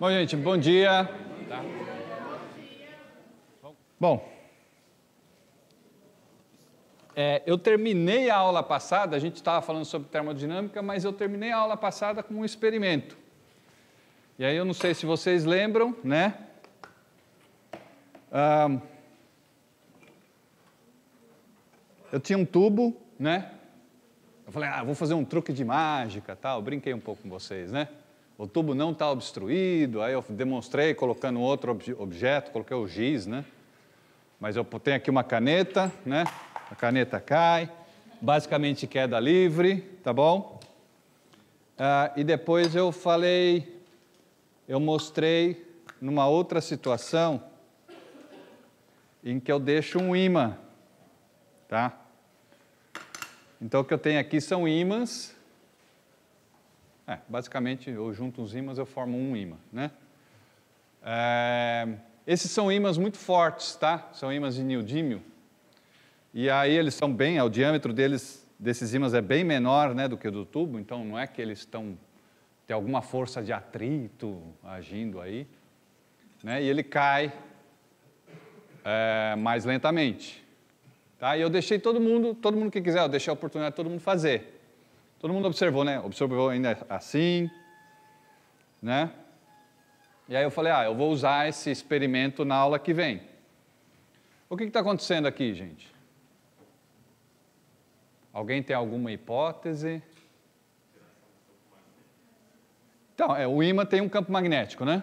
Bom, gente, bom dia. Bom, é, eu terminei a aula passada, a gente estava falando sobre termodinâmica, mas eu terminei a aula passada com um experimento. E aí eu não sei se vocês lembram, né? Um, eu tinha um tubo, né? Eu falei, ah, vou fazer um truque de mágica, tal. Brinquei um pouco com vocês, né? o tubo não está obstruído, aí eu demonstrei colocando outro ob objeto, coloquei o giz, né? Mas eu tenho aqui uma caneta, né? A caneta cai, basicamente queda livre, tá bom? Ah, e depois eu falei, eu mostrei numa outra situação em que eu deixo um ímã, tá? Então o que eu tenho aqui são ímãs é, basicamente, eu junto uns ímãs, eu formo um ímã, né? É, esses são ímãs muito fortes, tá? São ímãs de neodímio. E aí eles são bem, é, o diâmetro deles, desses ímãs é bem menor né, do que o do tubo, então não é que eles estão, tem alguma força de atrito agindo aí, né? E ele cai é, mais lentamente. Tá? E eu deixei todo mundo, todo mundo que quiser, eu deixei a oportunidade de todo mundo fazer. Todo mundo observou, né? Observou ainda assim, né? E aí eu falei, ah, eu vou usar esse experimento na aula que vem. O que está acontecendo aqui, gente? Alguém tem alguma hipótese? Então, é, o ímã tem um campo magnético, né?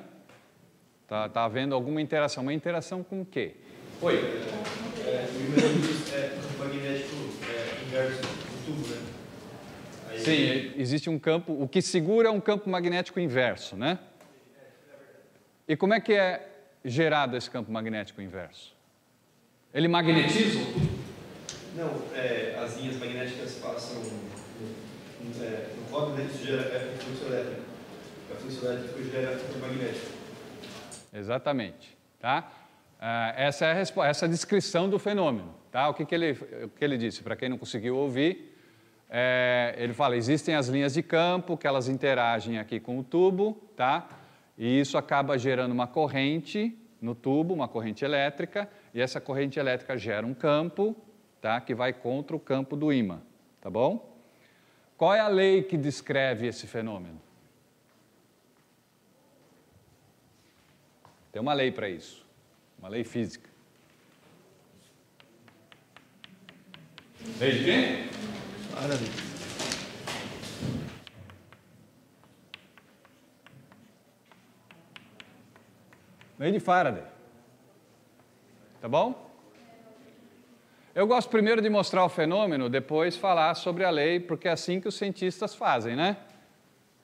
Tá, tá havendo alguma interação. Uma interação com o quê? Oi. É, o ímã é, campo magnético é, inverso. Sim, existe um campo, o que segura é um campo magnético inverso, né? E como é que é gerado esse campo magnético inverso? Ele magnetiza? Não, é, as linhas magnéticas passam no, no, é, no cobre, né? Isso gera é, fluxo elétrico. A fluxo elétrico gera campo magnético. Exatamente, tá? Ah, essa é a essa é a descrição do fenômeno, tá? O que, que, ele, o que ele disse? Para quem não conseguiu ouvir, é, ele fala, existem as linhas de campo que elas interagem aqui com o tubo, tá? E isso acaba gerando uma corrente no tubo, uma corrente elétrica, e essa corrente elétrica gera um campo, tá? Que vai contra o campo do ímã, tá bom? Qual é a lei que descreve esse fenômeno? Tem uma lei para isso, uma lei física. Lei de quem? palavra Lei de Faraday. Tá bom? Eu gosto primeiro de mostrar o fenômeno, depois falar sobre a lei, porque é assim que os cientistas fazem, né?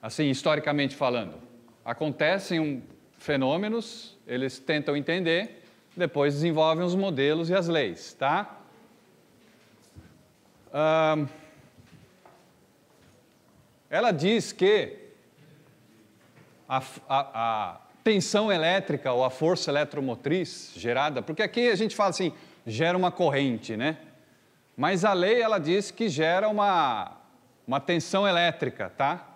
Assim, historicamente falando. Acontecem um, fenômenos, eles tentam entender, depois desenvolvem os modelos e as leis, tá? Um, ela diz que a, a, a tensão elétrica ou a força eletromotriz gerada, porque aqui a gente fala assim, gera uma corrente, né? Mas a lei ela diz que gera uma, uma tensão elétrica, tá?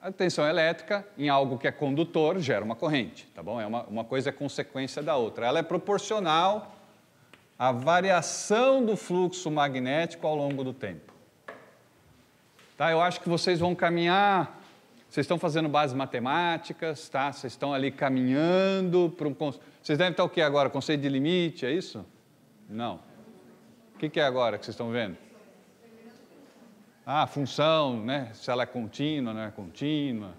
A tensão elétrica em algo que é condutor gera uma corrente, tá bom? É uma, uma coisa é consequência da outra. Ela é proporcional à variação do fluxo magnético ao longo do tempo. Tá? Eu acho que vocês vão caminhar, vocês estão fazendo bases matemáticas, tá? vocês estão ali caminhando para um. Vocês devem estar o que agora? Conceito de limite, é isso? Não. O que, que é agora que vocês estão vendo? Ah, função, né? Se ela é contínua, não é contínua.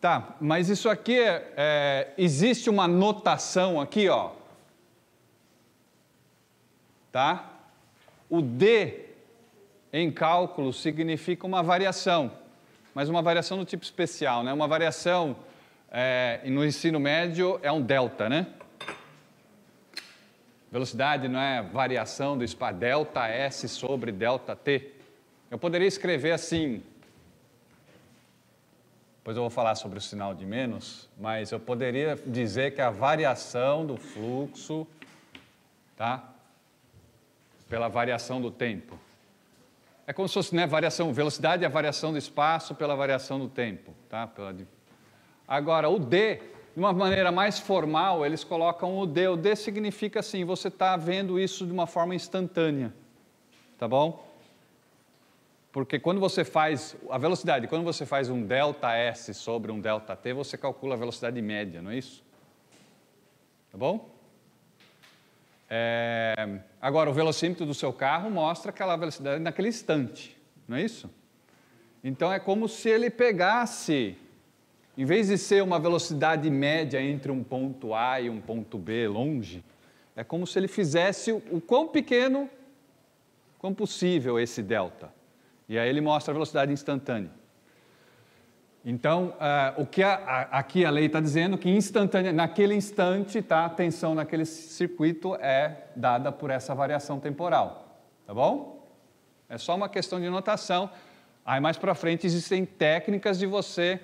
Tá, mas isso aqui é, é existe uma notação aqui, ó. Tá? O D em cálculo significa uma variação, mas uma variação do tipo especial, né? Uma variação é, no ensino médio é um delta, né? Velocidade não é variação do espaço, delta S sobre delta T. Eu poderia escrever assim, depois eu vou falar sobre o sinal de menos, mas eu poderia dizer que a variação do fluxo, tá? Pela variação do tempo. É como se fosse né, variação, velocidade é a variação do espaço pela variação do tempo. Tá? Pela... Agora, o D, de uma maneira mais formal, eles colocam o D. O D significa assim, você está vendo isso de uma forma instantânea. Tá bom? Porque quando você faz a velocidade, quando você faz um delta S sobre um delta T, você calcula a velocidade média, não é isso? Tá bom? É... Agora, o velocímetro do seu carro mostra aquela velocidade naquele instante, não é isso? Então, é como se ele pegasse, em vez de ser uma velocidade média entre um ponto A e um ponto B longe, é como se ele fizesse o quão pequeno, quão possível esse delta. E aí ele mostra a velocidade instantânea. Então, uh, o que a, a, aqui a lei está dizendo que naquele instante, tá, a tensão naquele circuito é dada por essa variação temporal, tá bom? É só uma questão de notação. Aí mais para frente existem técnicas de você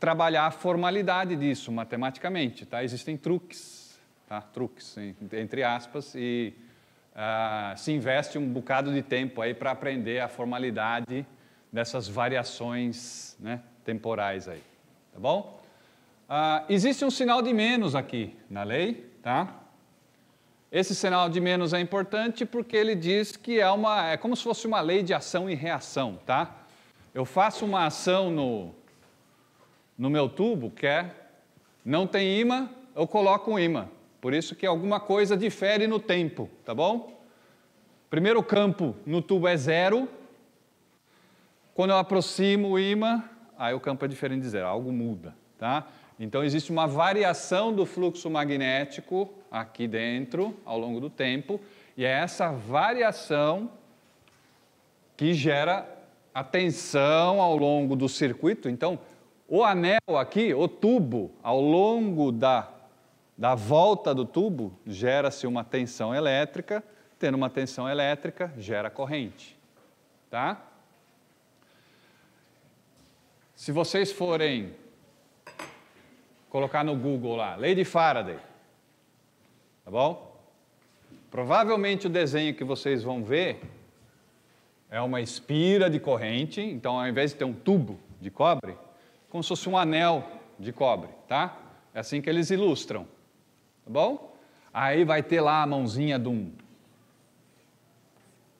trabalhar a formalidade disso matematicamente, tá? Existem truques, tá? Truques entre aspas e uh, se investe um bocado de tempo aí para aprender a formalidade dessas variações, né? temporais aí, tá bom? Ah, existe um sinal de menos aqui na lei, tá? Esse sinal de menos é importante porque ele diz que é uma, é como se fosse uma lei de ação e reação, tá? Eu faço uma ação no, no meu tubo que é não tem imã, eu coloco um imã. Por isso que alguma coisa difere no tempo, tá bom? Primeiro campo no tubo é zero. Quando eu aproximo o imã, aí o campo é diferente de zero, algo muda, tá? Então existe uma variação do fluxo magnético aqui dentro ao longo do tempo, e é essa variação que gera a tensão ao longo do circuito. Então, o anel aqui, o tubo, ao longo da, da volta do tubo, gera-se uma tensão elétrica, tendo uma tensão elétrica, gera corrente. Tá? Se vocês forem colocar no Google lá, Lady Faraday, tá bom? Provavelmente o desenho que vocês vão ver é uma espira de corrente, então ao invés de ter um tubo de cobre, como se fosse um anel de cobre, tá? É assim que eles ilustram, tá bom? Aí vai ter lá a mãozinha de um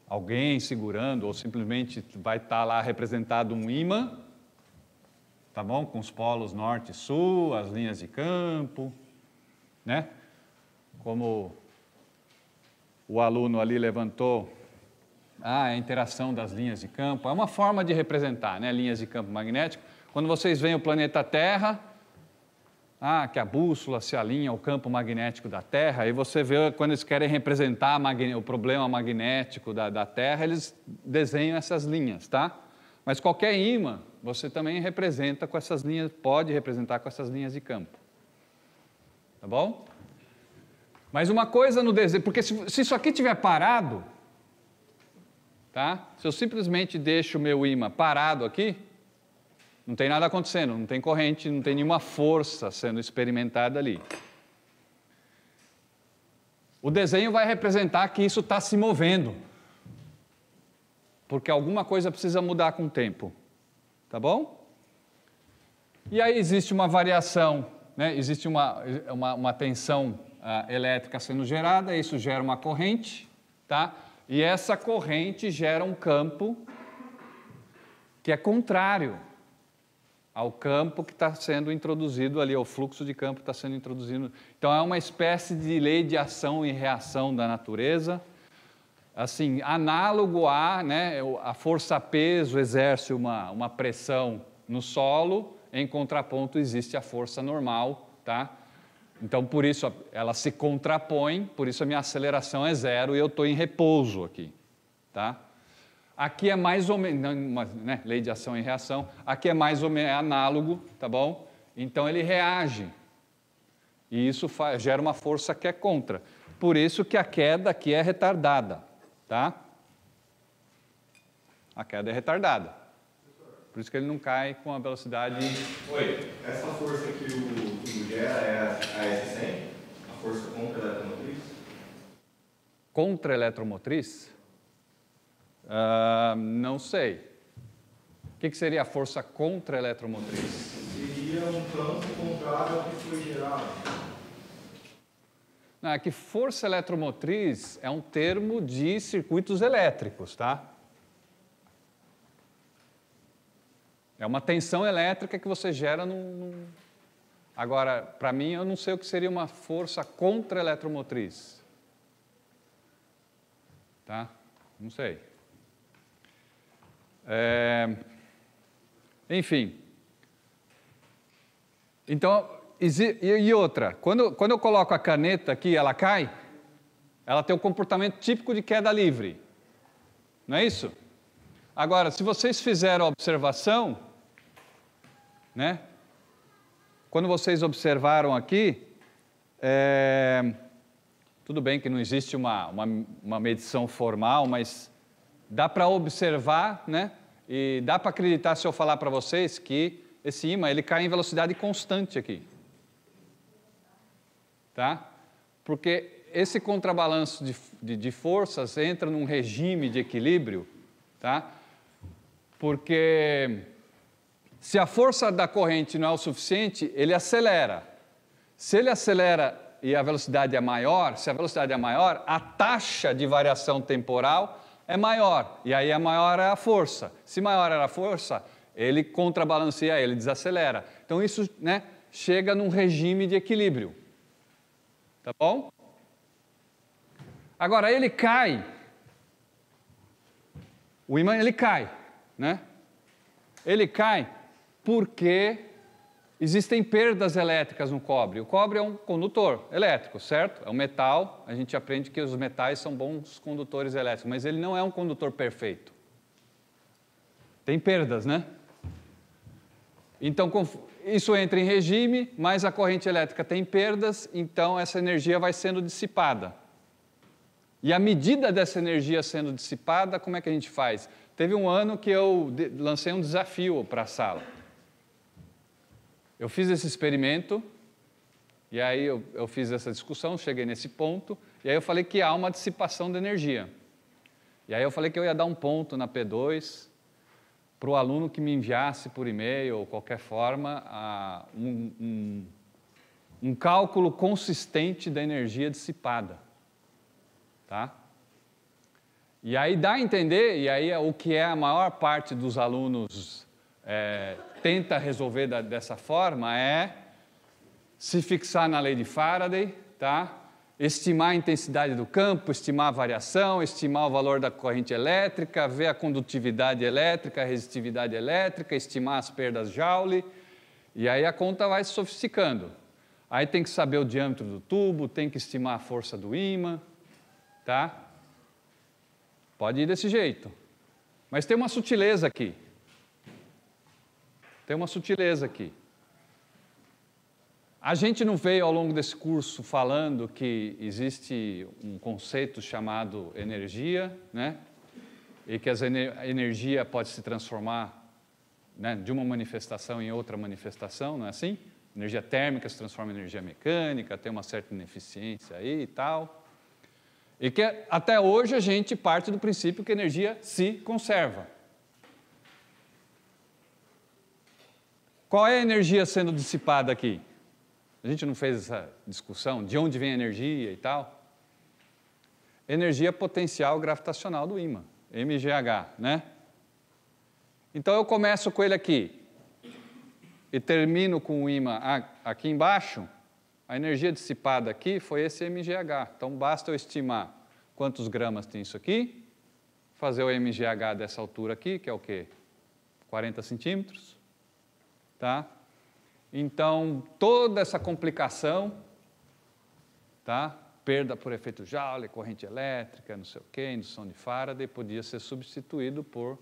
alguém segurando, ou simplesmente vai estar tá lá representado um ímã tá bom? Com os polos norte e sul, as linhas de campo, né? Como o aluno ali levantou, ah, a interação das linhas de campo, é uma forma de representar, né? Linhas de campo magnético. Quando vocês veem o planeta Terra, ah, que a bússola se alinha ao campo magnético da Terra, e você vê quando eles querem representar o problema magnético da, da Terra, eles desenham essas linhas, tá? Mas qualquer ímã você também representa com essas linhas, pode representar com essas linhas de campo. Tá bom? Mas uma coisa no desenho, porque se, se isso aqui tiver parado, tá? Se eu simplesmente deixo o meu ímã parado aqui, não tem nada acontecendo, não tem corrente, não tem nenhuma força sendo experimentada ali. O desenho vai representar que isso está se movendo, porque alguma coisa precisa mudar com o tempo. Tá bom? E aí existe uma variação, né? existe uma, uma, uma tensão uh, elétrica sendo gerada, isso gera uma corrente, tá? E essa corrente gera um campo que é contrário ao campo que está sendo introduzido ali, ao fluxo de campo que está sendo introduzido. Então é uma espécie de lei de ação e reação da natureza assim, análogo a, né, a força-peso exerce uma, uma pressão no solo, em contraponto existe a força normal, tá? Então, por isso, ela se contrapõe, por isso a minha aceleração é zero e eu estou em repouso aqui, tá? Aqui é mais ou menos, né, lei de ação e reação, aqui é mais ou menos é análogo, tá bom? Então, ele reage, e isso gera uma força que é contra. Por isso que a queda aqui é retardada, Tá? A queda é retardada. Por isso que ele não cai com a velocidade. Oi, essa força que o tubo gera é a S100? A força contra eletromotriz? Contra eletromotriz? Uh, não sei. O que, que, seria a força contra eletromotriz? Seria um tanto contrário ao que foi gerado é que força eletromotriz é um termo de circuitos elétricos, tá? É uma tensão elétrica que você gera num. Agora, para mim, eu não sei o que seria uma força contra-eletromotriz. Tá? Não sei. É... Enfim. Então, e outra, quando, quando eu coloco a caneta aqui ela cai, ela tem o um comportamento típico de queda livre. Não é isso? Agora, se vocês fizeram a observação, né? Quando vocês observaram aqui, é, tudo bem que não existe uma, uma, uma medição formal, mas dá para observar, né? E dá para acreditar se eu falar para vocês que esse imã ele cai em velocidade constante aqui tá? Porque esse contrabalanço de, de, de forças entra num regime de equilíbrio, tá? Porque se a força da corrente não é o suficiente, ele acelera. Se ele acelera e a velocidade é maior, se a velocidade é maior, a taxa de variação temporal é maior. E aí a é maior é a força. Se maior era a força, ele contrabalanceia, ele desacelera. Então isso né, chega num regime de equilíbrio. Tá bom? Agora ele cai. O imã ele cai, né? Ele cai porque existem perdas elétricas no cobre. O cobre é um condutor elétrico, certo? É um metal. A gente aprende que os metais são bons condutores elétricos, mas ele não é um condutor perfeito. Tem perdas, né? Então, isso entra em regime, mas a corrente elétrica tem perdas, então essa energia vai sendo dissipada. E à medida dessa energia sendo dissipada, como é que a gente faz? Teve um ano que eu lancei um desafio para a sala. Eu fiz esse experimento, e aí eu, eu fiz essa discussão, cheguei nesse ponto, e aí eu falei que há uma dissipação de energia. E aí eu falei que eu ia dar um ponto na P2, para o aluno que me enviasse por e-mail ou qualquer forma a, um, um, um cálculo consistente da energia dissipada. Tá? E aí dá a entender, e aí é o que é a maior parte dos alunos é, tenta resolver da, dessa forma é se fixar na lei de Faraday, tá? estimar a intensidade do campo, estimar a variação, estimar o valor da corrente elétrica, ver a condutividade elétrica, a resistividade elétrica, estimar as perdas Joule, e aí a conta vai se sofisticando. Aí tem que saber o diâmetro do tubo, tem que estimar a força do ímã, tá? Pode ir desse jeito. Mas tem uma sutileza aqui. Tem uma sutileza aqui. A gente não veio ao longo desse curso falando que existe um conceito chamado energia, né? E que a energia pode se transformar né, de uma manifestação em outra manifestação, não é assim? Energia térmica se transforma em energia mecânica, tem uma certa ineficiência aí e tal. E que até hoje a gente parte do princípio que a energia se conserva. Qual é a energia sendo dissipada aqui? A gente não fez essa discussão de onde vem a energia e tal? Energia potencial gravitacional do ímã, MGH, né? Então eu começo com ele aqui e termino com o ímã aqui embaixo. A energia dissipada aqui foi esse MGH. Então basta eu estimar quantos gramas tem isso aqui, fazer o MGH dessa altura aqui, que é o quê? 40 centímetros, tá? Então, toda essa complicação, tá? perda por efeito Joule, corrente elétrica, não sei o quê, indução de Faraday, podia ser substituído por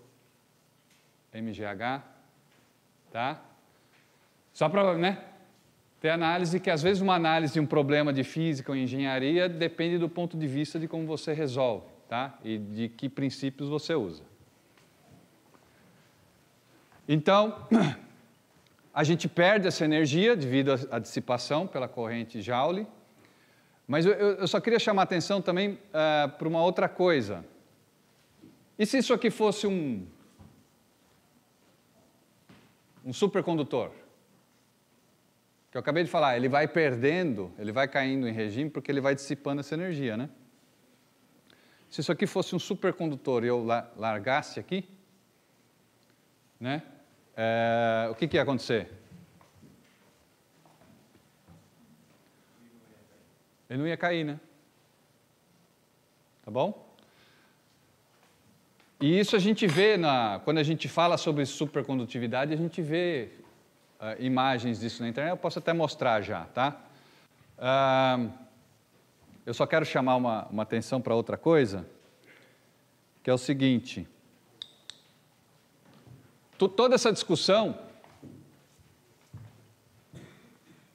MGH, tá? Só para, né? análise que, às vezes, uma análise de um problema de física ou engenharia depende do ponto de vista de como você resolve, tá? E de que princípios você usa. Então, a gente perde essa energia devido à dissipação pela corrente Joule. Mas eu, eu só queria chamar a atenção também uh, para uma outra coisa. E se isso aqui fosse um, um supercondutor? Que eu acabei de falar, ele vai perdendo, ele vai caindo em regime porque ele vai dissipando essa energia, né? Se isso aqui fosse um supercondutor e eu largasse aqui, né? é, o que, que ia acontecer? Ele não ia cair, né? Tá bom? E isso a gente vê na, quando a gente fala sobre supercondutividade, a gente vê uh, imagens disso na internet. Eu posso até mostrar já, tá? Uh, eu só quero chamar uma, uma atenção para outra coisa, que é o seguinte toda essa discussão,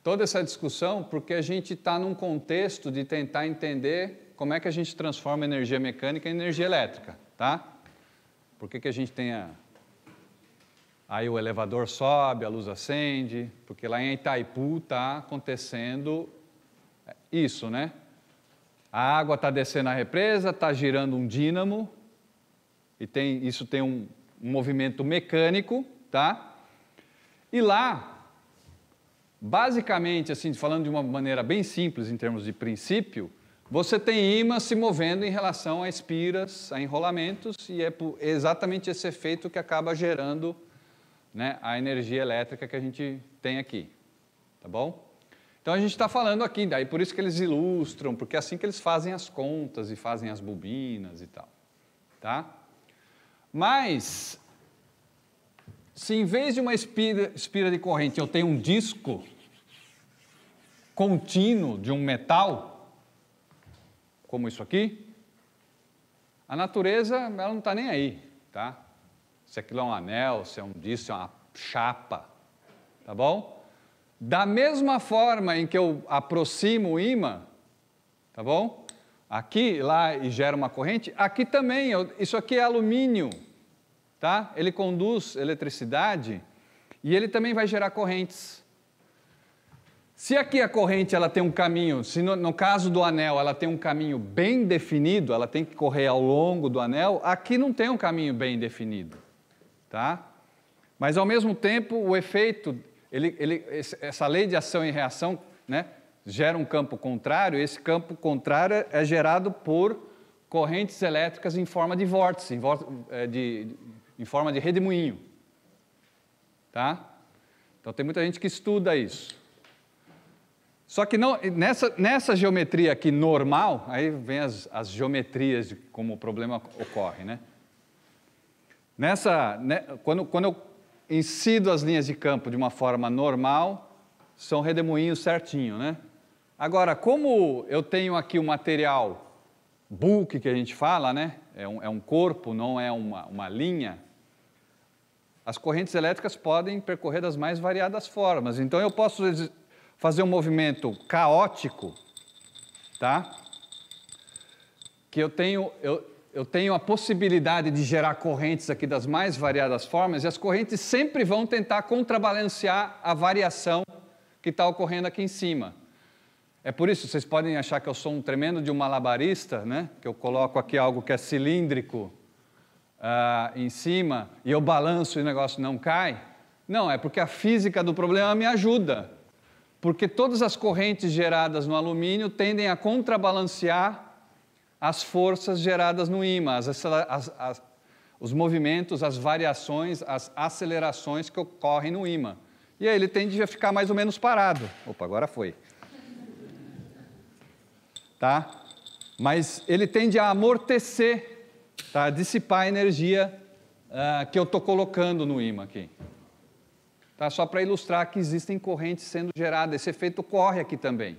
toda essa discussão, porque a gente está num contexto de tentar entender como é que a gente transforma energia mecânica em energia elétrica, tá? Por que, que a gente tem a... Aí o elevador sobe, a luz acende, porque lá em Itaipu está acontecendo é, isso, né? A água está descendo a represa, está girando um dínamo, e tem, isso tem um, um movimento mecânico, tá? E lá, basicamente, assim, falando de uma maneira bem simples em termos de princípio, você tem ímãs se movendo em relação a espiras, a enrolamentos, e é exatamente esse efeito que acaba gerando né, a energia elétrica que a gente tem aqui, tá bom? Então a gente está falando aqui, daí por isso que eles ilustram, porque é assim que eles fazem as contas e fazem as bobinas e tal, tá? Mas, se em vez de uma espira, espira de corrente eu tenho um disco contínuo de um metal, como isso aqui, a natureza ela não está nem aí, tá? Se aquilo é um anel, se é um disco, se é uma chapa, tá bom? Da mesma forma em que eu aproximo o ímã, tá bom? aqui, lá e gera uma corrente, aqui também, isso aqui é alumínio, tá? Ele conduz eletricidade e ele também vai gerar correntes. Se aqui a corrente ela tem um caminho, se no, no, caso do anel ela tem um caminho bem definido, ela tem que correr ao longo do anel, aqui não tem um caminho bem definido, tá? Mas ao mesmo tempo o efeito, ele, ele, essa lei de ação e reação, né? gera um campo contrário, esse campo contrário é gerado por correntes elétricas em forma de vórtice, em, vórtice, de, é, de, em forma de redemoinho. Tá? Então tem muita gente que estuda isso. Só que não, nessa, nessa geometria aqui normal, aí vem as, as geometrias de como o problema ocorre, né? Nessa, né, quando, quando eu incido as linhas de campo de uma forma normal, são redemoinhos certinho, né? Agora, como eu tenho aqui o um material bulk que a gente fala, né? É um, é um corpo, não é uma, uma linha. As correntes elétricas podem percorrer das mais variadas formas. Então eu posso fazer um movimento caótico, tá? Que eu tenho, eu, eu tenho a possibilidade de gerar correntes aqui das mais variadas formas e as correntes sempre vão tentar contrabalancear a variação que está ocorrendo aqui em cima. É por isso, vocês podem achar que eu sou um tremendo de um malabarista, né? que eu coloco aqui algo que é cilíndrico uh, em cima e eu balanço e o negócio não cai. Não, é porque a física do problema me ajuda. Porque todas as correntes geradas no alumínio tendem a contrabalancear as forças geradas no ímã, as, as, as, os movimentos, as variações, as acelerações que ocorrem no ímã. E aí ele tende a ficar mais ou menos parado. Opa, agora foi tá? Mas ele tende a amortecer, tá? A dissipar a energia uh, que eu estou colocando no ímã aqui. Tá? Só para ilustrar que existem correntes sendo geradas, esse efeito corre aqui também.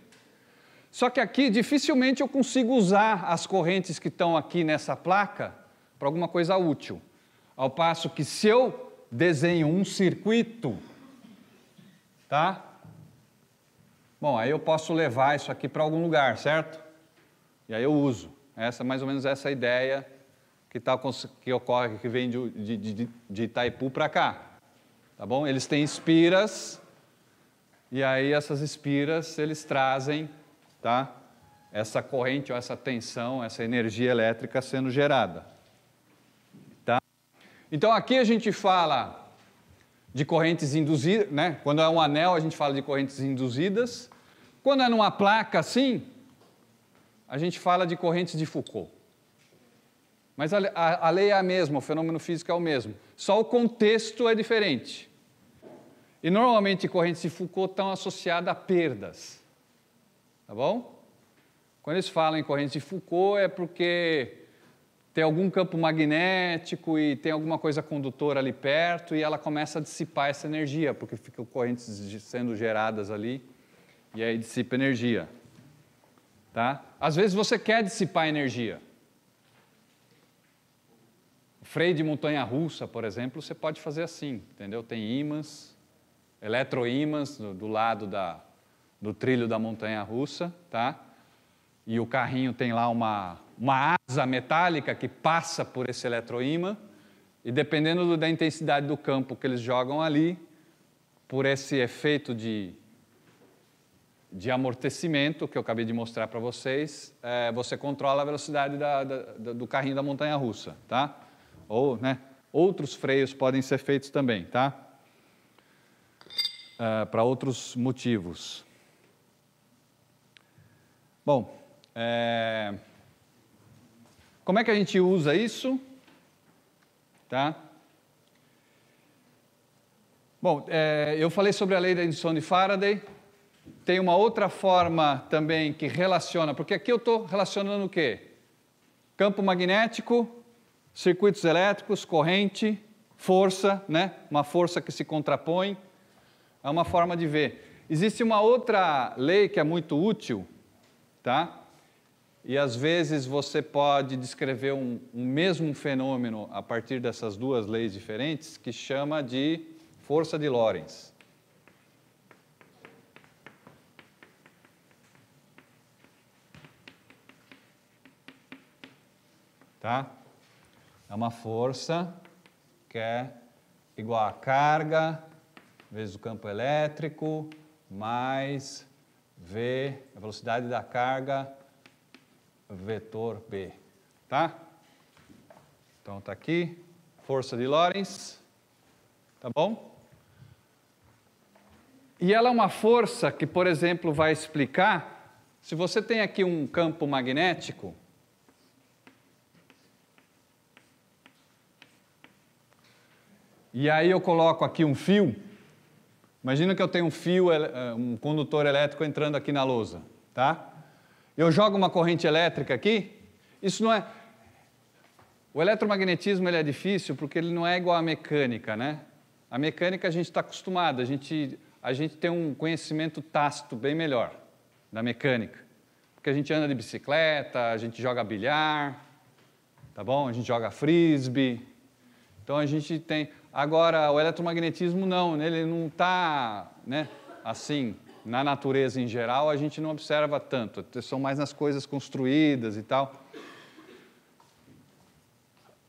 Só que aqui dificilmente eu consigo usar as correntes que estão aqui nessa placa para alguma coisa útil. Ao passo que se eu desenho um circuito, tá? Bom, aí eu posso levar isso aqui para algum lugar, certo? E aí eu uso. Essa é mais ou menos essa ideia que, tá, que ocorre, que vem de, de, de, de Itaipu para cá. Tá bom? Eles têm espiras, e aí essas espiras eles trazem tá? essa corrente, ou essa tensão, essa energia elétrica sendo gerada. Tá? Então aqui a gente fala de correntes induzidas, né? quando é um anel a gente fala de correntes induzidas, quando é numa placa assim, a gente fala de correntes de Foucault. Mas a, a, a lei é a mesma, o fenômeno físico é o mesmo. Só o contexto é diferente. E normalmente correntes de Foucault estão associadas a perdas. Tá bom? Quando eles falam em correntes de Foucault é porque tem algum campo magnético e tem alguma coisa condutora ali perto e ela começa a dissipar essa energia, porque ficam correntes sendo geradas ali e aí dissipa energia. Tá? Às vezes você quer dissipar energia. Freio de montanha russa, por exemplo, você pode fazer assim, entendeu? Tem ímãs, eletroímãs do, do lado da, do trilho da montanha russa, tá? E o carrinho tem lá uma, uma asa metálica que passa por esse eletroímã, e dependendo da intensidade do campo que eles jogam ali, por esse efeito de de amortecimento que eu acabei de mostrar para vocês, é, você controla a velocidade da, da, do carrinho da montanha-russa, tá? Ou, né? Outros freios podem ser feitos também, tá? É, para outros motivos. Bom, é... como é que a gente usa isso? Tá? Bom, é, eu falei sobre a lei da indução de Faraday tem uma outra forma também que relaciona, porque aqui eu estou relacionando o quê? Campo magnético, circuitos elétricos, corrente, força, né? uma força que se contrapõe, é uma forma de ver. Existe uma outra lei que é muito útil, tá? E às vezes você pode descrever um, um mesmo fenômeno a partir dessas duas leis diferentes, que chama de força de Lorentz. tá? É uma força que é igual a carga vezes o campo elétrico mais V, a velocidade da carga, vetor B, tá? Então tá aqui, força de Lorentz, tá bom? E ela é uma força que, por exemplo, vai explicar se você tem aqui um campo magnético, E aí eu coloco aqui um fio. Imagina que eu tenho um fio, é, um condutor elétrico entrando aqui na lousa, tá? Eu jogo uma corrente elétrica aqui. Isso não é. O eletromagnetismo ele é difícil porque ele não é igual à mecânica, né? A mecânica a gente está acostumado, a gente, a gente tem um conhecimento tácito bem melhor da mecânica. Porque a gente anda de bicicleta, a gente joga bilhar, tá bom? A gente joga frisbee. Então a gente tem. Agora, o eletromagnetismo não, né? ele não está né, assim. Na natureza em geral, a gente não observa tanto, são mais nas coisas construídas e tal.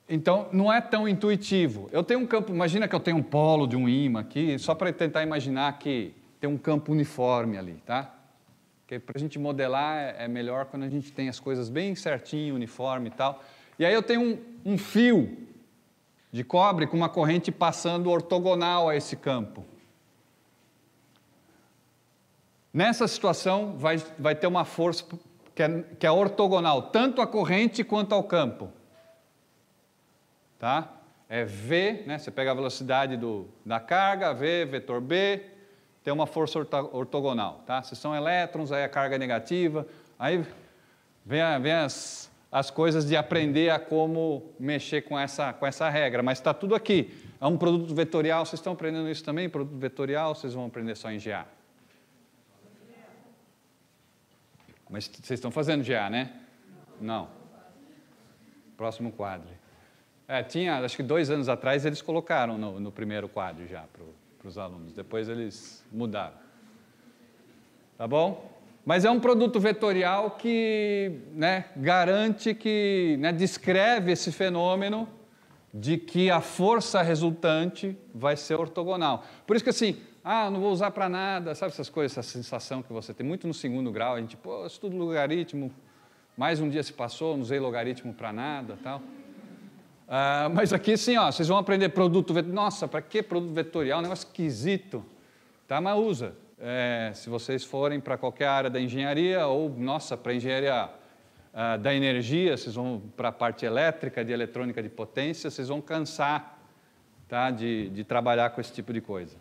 Então, não é tão intuitivo. Eu tenho um campo, imagina que eu tenho um polo de um ímã aqui, só para tentar imaginar que tem um campo uniforme ali, tá? Porque para a gente modelar é, é melhor quando a gente tem as coisas bem certinho, uniforme e tal. E aí eu tenho um, um fio de cobre com uma corrente passando ortogonal a esse campo. Nessa situação, vai, vai ter uma força que é, que é ortogonal, tanto à corrente quanto ao campo. Tá? É V, né? você pega a velocidade do, da carga, V, vetor B, tem uma força ortogonal. Tá? Se são elétrons, aí a carga é negativa, aí vem, vem as as coisas de aprender a como mexer com essa, com essa regra, mas está tudo aqui. É um produto vetorial, vocês estão aprendendo isso também? Produto vetorial, vocês vão aprender só em GA? Mas vocês estão fazendo GA, né? Não. Próximo quadro. É, tinha, acho que dois anos atrás eles colocaram no, no primeiro quadro já para os alunos, depois eles mudaram. Tá bom? Mas é um produto vetorial que né, garante que né, descreve esse fenômeno de que a força resultante vai ser ortogonal. Por isso que assim, ah, não vou usar para nada, sabe essas coisas, essa sensação que você tem muito no segundo grau, a gente, pô, estudo logaritmo, mais um dia se passou, não usei logaritmo para nada, tal. Ah, mas aqui sim, ó, vocês vão aprender produto vetorial. Nossa, para que produto vetorial? É um negócio esquisito. Tá, mas usa é, se vocês forem para qualquer área da engenharia, ou, nossa, para engenharia ah, da energia, vocês vão para a parte elétrica, de eletrônica de potência, vocês vão cansar tá, de, de trabalhar com esse tipo de coisa.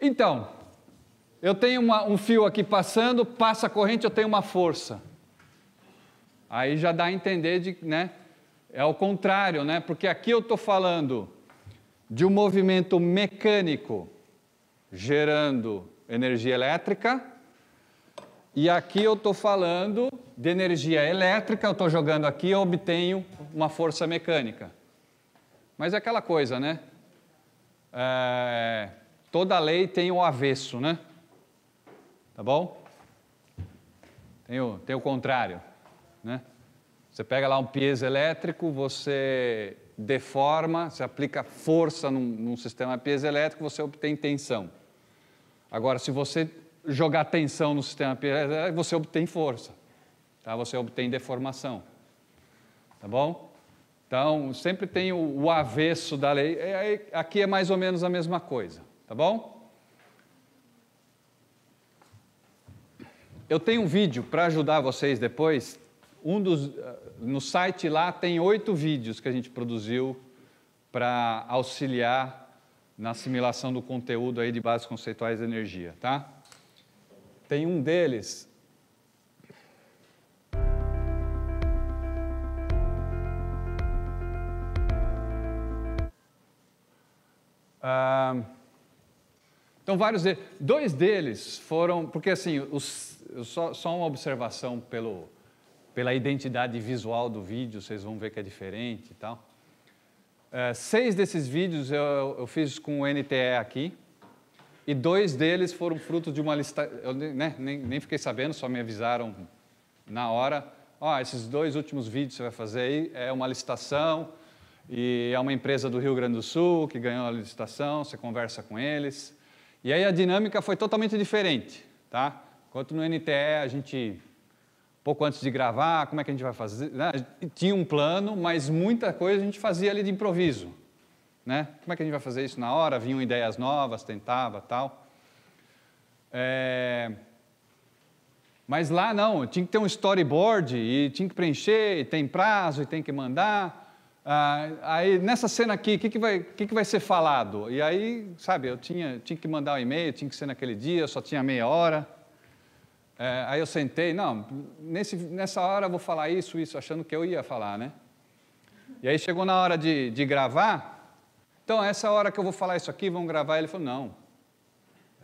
Então, eu tenho uma, um fio aqui passando, passa a corrente, eu tenho uma força. Aí já dá a entender de, né? É o contrário, né? Porque aqui eu estou falando de um movimento mecânico gerando energia elétrica. E aqui eu estou falando de energia elétrica, eu estou jogando aqui, eu obtenho uma força mecânica. Mas é aquela coisa, né? É, toda lei tem o avesso, né? Tá bom? Tem o, tem o contrário, né? Você pega lá um elétrico, você deforma, você aplica força num, num sistema elétrico, você obtém tensão. Agora, se você jogar tensão no sistema P, é, é, você obtém força, tá? você obtém deformação. Tá bom? Então, sempre tem o, o avesso da lei. É, aqui é mais ou menos a mesma coisa. Tá bom? Eu tenho um vídeo para ajudar vocês depois. Um dos, eh, no site lá tem oito vídeos que a gente produziu para auxiliar na assimilação do conteúdo aí de bases conceituais de energia, tá? Tem um deles ah, então vários deles, dois deles foram porque assim os, só, só uma observação pelo pela identidade visual do vídeo, vocês vão ver que é diferente e tal. É, seis desses vídeos eu, eu fiz com o NTE aqui, e dois deles foram fruto de uma lista. Eu né, nem, nem fiquei sabendo, só me avisaram na hora. Ó, oh, esses dois últimos vídeos que você vai fazer aí é uma licitação, e é uma empresa do Rio Grande do Sul que ganhou a licitação, você conversa com eles. E aí a dinâmica foi totalmente diferente, tá? Enquanto no NTE a gente pouco antes de gravar, como é que a gente vai fazer. Né? Tinha um plano, mas muita coisa a gente fazia ali de improviso. Né? Como é que a gente vai fazer isso na hora? Vinham ideias novas, tentava tal. É... Mas lá não, tinha que ter um storyboard e tinha que preencher, e tem prazo e tem que mandar. Ah, aí nessa cena aqui, o que, que, vai, que, que vai ser falado? E aí, sabe, eu tinha, tinha que mandar o um e-mail, tinha que ser naquele dia, só tinha meia hora. É, aí eu sentei, não, nesse, nessa hora eu vou falar isso, isso, achando que eu ia falar, né? E aí chegou na hora de, de gravar, então essa hora que eu vou falar isso aqui, vamos gravar? Ele falou, não,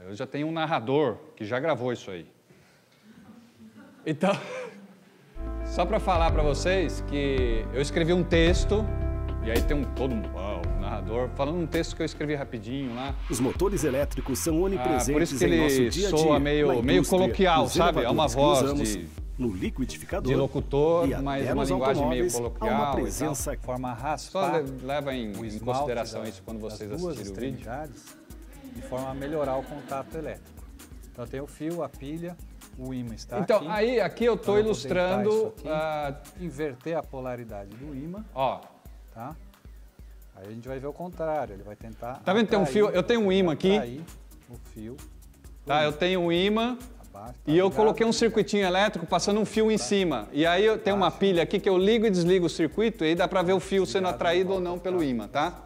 eu já tenho um narrador que já gravou isso aí. Então, só para falar para vocês que eu escrevi um texto, e aí tem um todo um narrador, falando um texto que eu escrevi rapidinho lá. Os motores elétricos são onipresentes ah, por isso que ele em nosso dia a dia. Soa meio, meio coloquial, sabe? É uma voz de, no liquidificador de locutor, mas uma linguagem meio coloquial, uma presença tal, forma raspa. Só leva em, em consideração isso quando vocês assistirem o vídeo. De forma a melhorar o contato elétrico. Então tem o fio, a pilha, o ímã está então, aqui. aí aqui eu estou ilustrando... Aqui, uh... Inverter a polaridade do ímã. Ó. Tá? Aí a gente vai ver o contrário, ele vai tentar. Tá vendo? Atrair, tem um fio, eu tenho um imã aqui. O fio. Tá, eu tenho um imã. tá e ligado. eu coloquei um circuitinho elétrico passando um fio tá. em cima. E aí eu tenho uma pilha aqui que eu ligo e desligo o circuito e aí dá para ver o fio ligado, sendo atraído ou não pelo tá. imã, tá?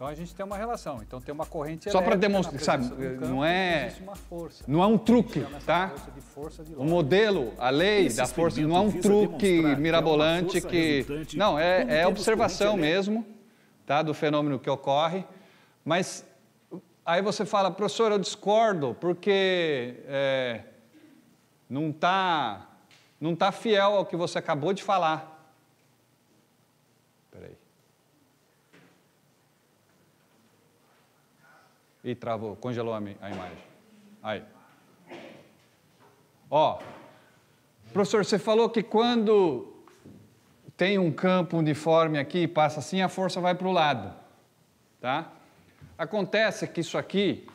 Então a gente tem uma relação. Então tem uma corrente Só para demonstrar, sabe, campo, não é não é um truque, tá? Força de força de o modelo, a lei Esse da força não é um truque é mirabolante que, que... não, é, é observação né? mesmo, tá, do fenômeno que ocorre, mas aí você fala, professor, eu discordo porque é, não está não tá fiel ao que você acabou de falar. E travou, congelou a, a imagem. Aí. Ó, professor, você falou que quando tem um campo uniforme aqui e passa assim, a força vai para o lado. Tá? Acontece que isso aqui,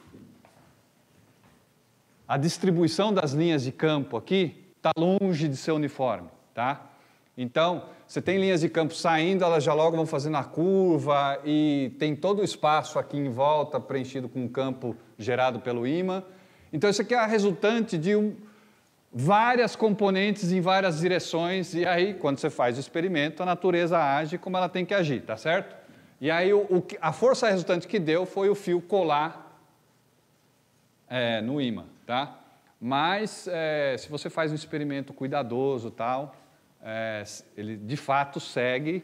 a distribuição das linhas de campo aqui, está longe de ser uniforme. Tá? Então, você tem linhas de campo saindo, elas já logo vão fazendo a curva e tem todo o espaço aqui em volta preenchido com o campo gerado pelo ímã. Então, isso aqui é a resultante de um, várias componentes em várias direções e aí, quando você faz o experimento, a natureza age como ela tem que agir, tá certo? E aí, o, o, a força resultante que deu foi o fio colar é, no ímã, tá? Mas, é, se você faz um experimento cuidadoso tal, é, ele de fato segue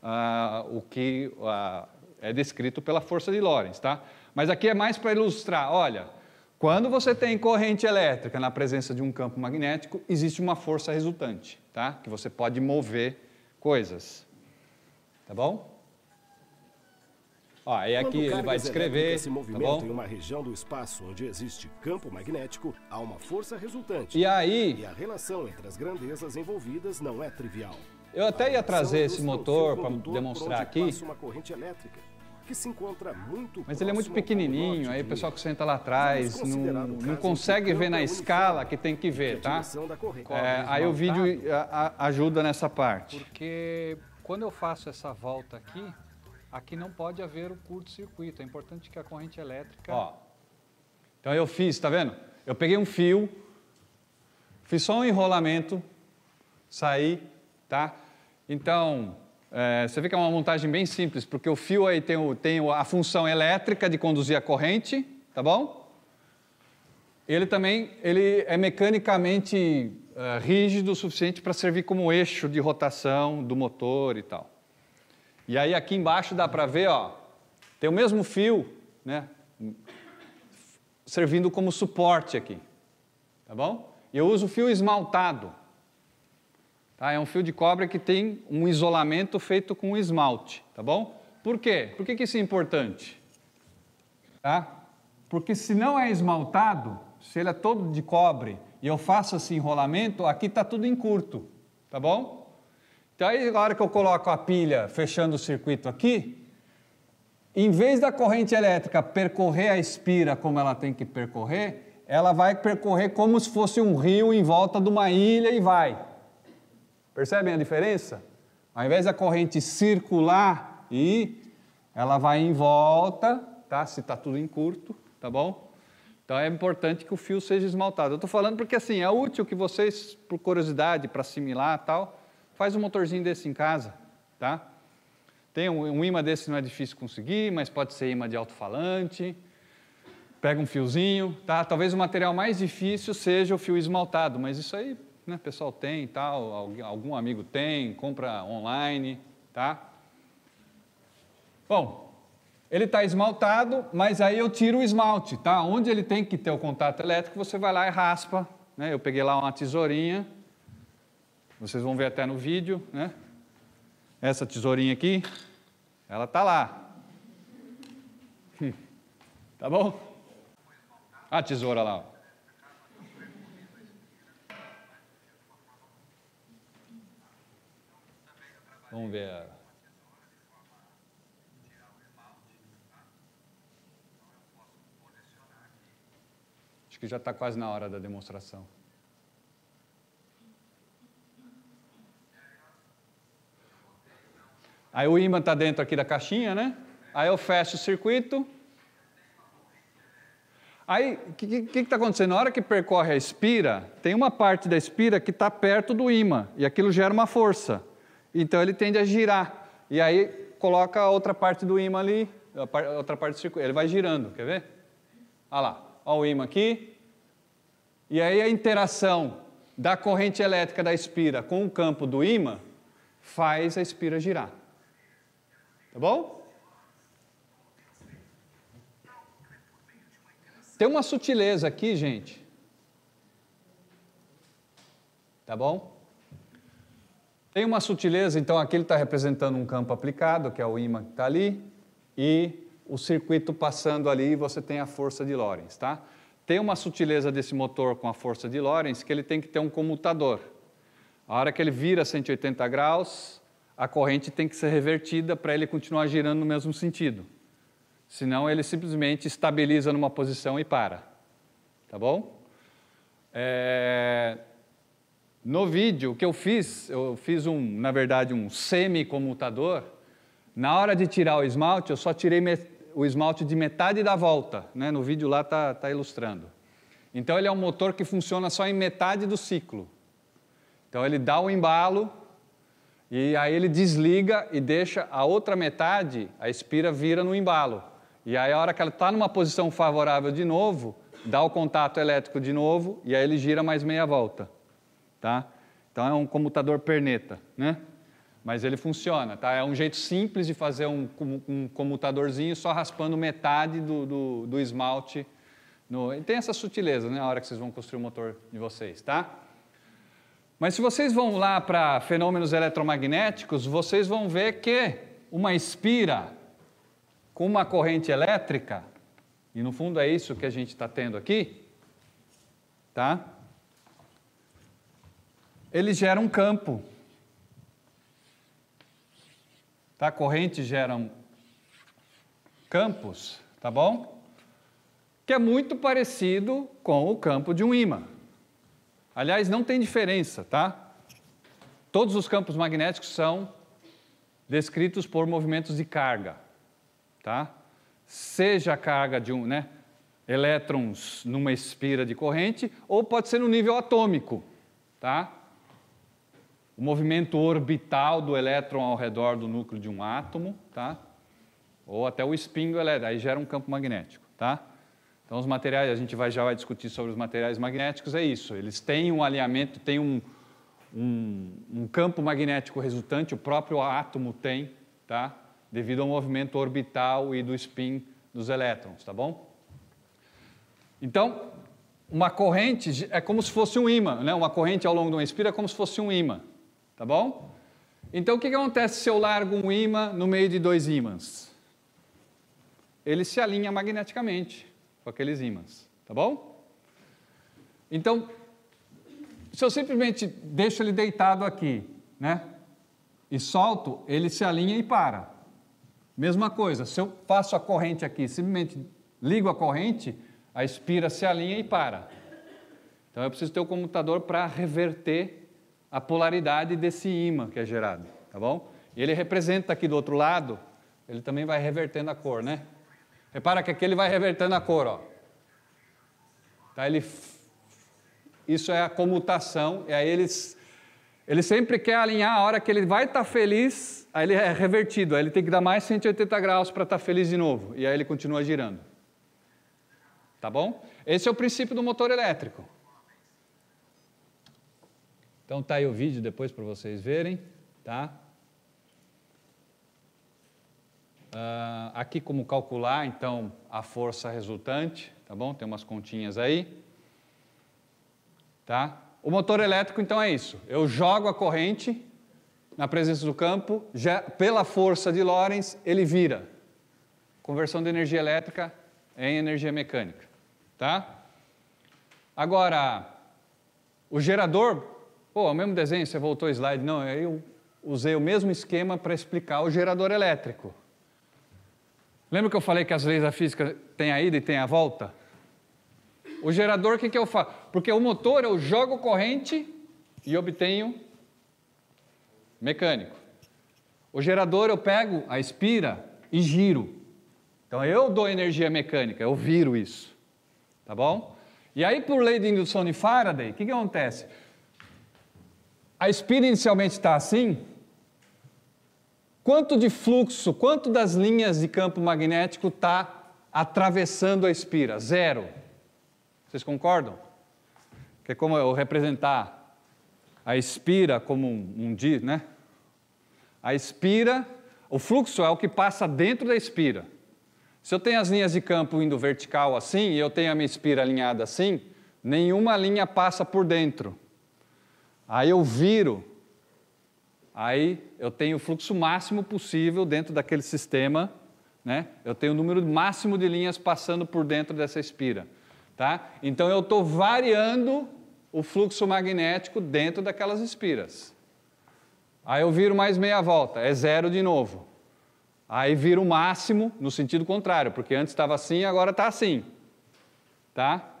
ah, o que ah, é descrito pela força de Lorentz, tá? Mas aqui é mais para ilustrar, olha, quando você tem corrente elétrica na presença de um campo magnético, existe uma força resultante, tá? Que você pode mover coisas, tá bom? Ó, e aqui ele vai descrever, se movimentam tá bom? em uma região do espaço onde existe campo magnético, há uma força resultante. E aí? E a relação entre as grandezas envolvidas não é trivial. Eu até ia trazer esse motor para demonstrar aqui. uma corrente elétrica que se encontra muito Mas ele é muito pequenininho, aí o pessoal que senta lá atrás não, não consegue ver na escala que tem que ver, tá? É, aí o vídeo ajuda nessa parte. Porque quando eu faço essa volta aqui, Aqui não pode haver o curto-circuito. É importante que a corrente elétrica. Ó, então eu fiz, tá vendo? Eu peguei um fio, fiz só um enrolamento, saí, tá? Então, é, você vê que é uma montagem bem simples, porque o fio aí tem, o, tem a função elétrica de conduzir a corrente, tá bom? Ele também ele é mecanicamente é, rígido o suficiente para servir como eixo de rotação do motor e tal. E aí aqui embaixo dá para ver, ó, tem o mesmo fio, né, servindo como suporte aqui, tá bom? Eu uso fio esmaltado, tá? É um fio de cobre que tem um isolamento feito com esmalte, tá bom? Por quê? Por que, que isso é importante? Tá? Porque se não é esmaltado, se ele é todo de cobre e eu faço esse enrolamento, aqui está tudo em curto, tá bom? Então, aí, na hora que eu coloco a pilha fechando o circuito aqui, em vez da corrente elétrica percorrer a espira como ela tem que percorrer, ela vai percorrer como se fosse um rio em volta de uma ilha e vai. Percebem a diferença? Ao invés da corrente circular e ir, ela vai em volta, tá? Se está tudo em curto, tá bom? Então é importante que o fio seja esmaltado. Eu estou falando porque assim é útil que vocês, por curiosidade, para assimilar tal, Faz um motorzinho desse em casa, tá? Tem um, um imã desse não é difícil conseguir, mas pode ser imã de alto-falante. Pega um fiozinho, tá? Talvez o material mais difícil seja o fio esmaltado, mas isso aí, né, pessoal tem, tal, algum amigo tem, compra online, tá? Bom, ele está esmaltado, mas aí eu tiro o esmalte, tá? Onde ele tem que ter o contato elétrico, você vai lá e raspa, né? Eu peguei lá uma tesourinha, vocês vão ver até no vídeo, né? Essa tesourinha aqui, ela tá lá. Tá bom? A tesoura lá. Ó. Vamos ver. Acho que já está quase na hora da demonstração. Aí o ímã está dentro aqui da caixinha, né? Aí eu fecho o circuito. Aí, o que está acontecendo? Na hora que percorre a espira, tem uma parte da espira que está perto do ímã, e aquilo gera uma força. Então ele tende a girar. E aí coloca a outra parte do ímã ali, a outra parte do circuito. Ele vai girando, quer ver? Olha lá, olha o ímã aqui. E aí a interação da corrente elétrica da espira com o campo do ímã faz a espira girar. Tá bom? Tem uma sutileza aqui, gente. Tá bom? Tem uma sutileza, então aqui ele está representando um campo aplicado, que é o ímã que está ali, e o circuito passando ali você tem a força de Lorentz, tá? Tem uma sutileza desse motor com a força de Lorentz que ele tem que ter um comutador. A hora que ele vira 180 graus, a corrente tem que ser revertida para ele continuar girando no mesmo sentido. Senão ele simplesmente estabiliza numa posição e para. Tá bom? É... No vídeo, o que eu fiz, eu fiz um, na verdade, um semi-comutador. Na hora de tirar o esmalte, eu só tirei o esmalte de metade da volta. Né? No vídeo lá está tá ilustrando. Então ele é um motor que funciona só em metade do ciclo. Então ele dá o embalo, e aí ele desliga e deixa a outra metade, a espira vira no embalo. E aí a hora que ela está numa posição favorável de novo, dá o contato elétrico de novo e aí ele gira mais meia volta, tá? Então é um comutador perneta, né? Mas ele funciona, tá? É um jeito simples de fazer um, um comutadorzinho só raspando metade do, do, do esmalte. No... E tem essa sutileza, né? A hora que vocês vão construir o motor de vocês, tá? Mas se vocês vão lá para fenômenos eletromagnéticos, vocês vão ver que uma espira com uma corrente elétrica, e no fundo é isso que a gente está tendo aqui, tá? Ele gera um campo. Tá? Corrente gera campos, tá bom? Que é muito parecido com o campo de um ímã. Aliás, não tem diferença, tá? Todos os campos magnéticos são descritos por movimentos de carga, tá? Seja a carga de um, né, elétrons numa espira de corrente, ou pode ser no nível atômico, tá? O movimento orbital do elétron ao redor do núcleo de um átomo, tá? Ou até o espinho elétrico, aí gera um campo magnético, tá? Então, os materiais, a gente vai, já vai discutir sobre os materiais magnéticos, é isso. Eles têm um alinhamento, têm um, um, um campo magnético resultante, o próprio átomo tem, tá? devido ao movimento orbital e do spin dos elétrons, tá bom? Então, uma corrente é como se fosse um ímã, né? Uma corrente ao longo de uma espira é como se fosse um ímã, tá bom? Então, o que, que acontece se eu largo um ímã no meio de dois ímãs? Ele se alinha magneticamente com aqueles ímãs, tá bom? Então, se eu simplesmente deixo ele deitado aqui, né? E solto, ele se alinha e para. Mesma coisa, se eu faço a corrente aqui, simplesmente ligo a corrente, a espira se alinha e para. Então eu preciso ter o um computador para reverter a polaridade desse ímã que é gerado, tá bom? ele representa aqui do outro lado, ele também vai revertendo a cor, né? Repara que aqui ele vai revertendo a cor, ó. Tá, ele, isso é a comutação, e aí eles, ele sempre quer alinhar a hora que ele vai estar tá feliz, aí ele é revertido, aí ele tem que dar mais 180 graus para estar tá feliz de novo, e aí ele continua girando. Tá bom? Esse é o princípio do motor elétrico. Então tá aí o vídeo depois para vocês verem, tá? Uh, aqui como calcular, então, a força resultante, tá bom? Tem umas continhas aí. Tá? O motor elétrico, então, é isso. Eu jogo a corrente na presença do campo, já, pela força de Lorentz, ele vira. Conversão de energia elétrica em energia mecânica, tá? Agora, o gerador, pô, é o mesmo desenho, você voltou o slide, não, eu usei o mesmo esquema para explicar o gerador elétrico. Lembra que eu falei que as leis da física têm a ida e têm a volta? O gerador, o que, que eu faço? Porque o motor, eu jogo corrente e obtenho mecânico. O gerador, eu pego a espira e giro. Então eu dou energia mecânica, eu viro isso. Tá bom? E aí, por lei de indução de Faraday, o que, que acontece? A espira inicialmente está assim, Quanto de fluxo, quanto das linhas de campo magnético está atravessando a espira? Zero. Vocês concordam? Que é como eu representar a espira como um, um di, né? A espira, o fluxo é o que passa dentro da espira. Se eu tenho as linhas de campo indo vertical assim e eu tenho a minha espira alinhada assim, nenhuma linha passa por dentro. Aí eu viro aí eu tenho o fluxo máximo possível dentro daquele sistema, né? eu tenho o número máximo de linhas passando por dentro dessa espira. Tá? Então eu estou variando o fluxo magnético dentro daquelas espiras. Aí eu viro mais meia volta, é zero de novo. Aí vira o máximo no sentido contrário, porque antes estava assim, agora está assim. Tá?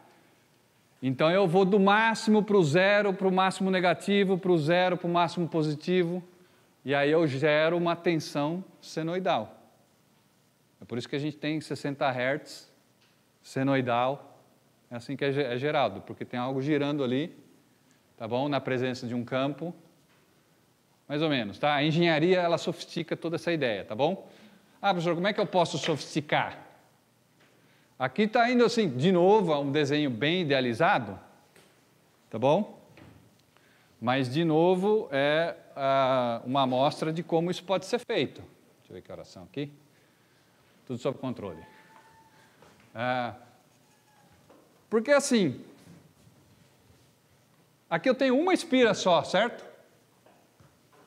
Então eu vou do máximo para o zero, para o máximo negativo, para o zero, para o máximo positivo, e aí eu gero uma tensão senoidal. É por isso que a gente tem 60 Hz, senoidal, é assim que é, é gerado, porque tem algo girando ali, tá bom? Na presença de um campo, mais ou menos, tá? A engenharia, ela sofistica toda essa ideia, tá bom? Ah, professor, como é que eu posso sofisticar? Aqui está indo assim, de novo, um desenho bem idealizado, tá bom? Mas, de novo, é uma amostra de como isso pode ser feito. Deixa eu ver que oração aqui. Tudo sob controle. É, porque, assim, aqui eu tenho uma espira só, certo?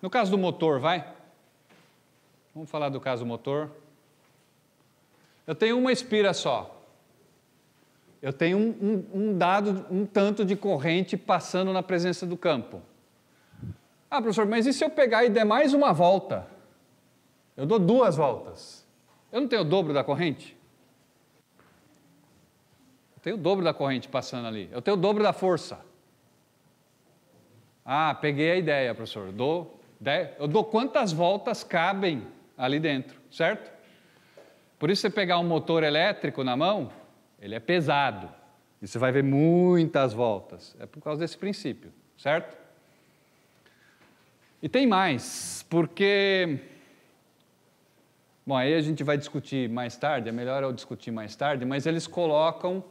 No caso do motor, vai? Vamos falar do caso do motor. Eu tenho uma espira só eu tenho um, um, um, dado, um tanto de corrente passando na presença do campo. Ah, professor, mas e se eu pegar e der mais uma volta? Eu dou duas voltas. Eu não tenho o dobro da corrente? Eu tenho o dobro da corrente passando ali. Eu tenho o dobro da força. Ah, peguei a ideia, professor. Eu dou, eu dou quantas voltas cabem ali dentro, certo? Por isso, você pegar um motor elétrico na mão, ele é pesado. E você vai ver muitas voltas. É por causa desse princípio, certo? E tem mais, porque. Bom, aí a gente vai discutir mais tarde, é melhor eu discutir mais tarde, mas eles colocam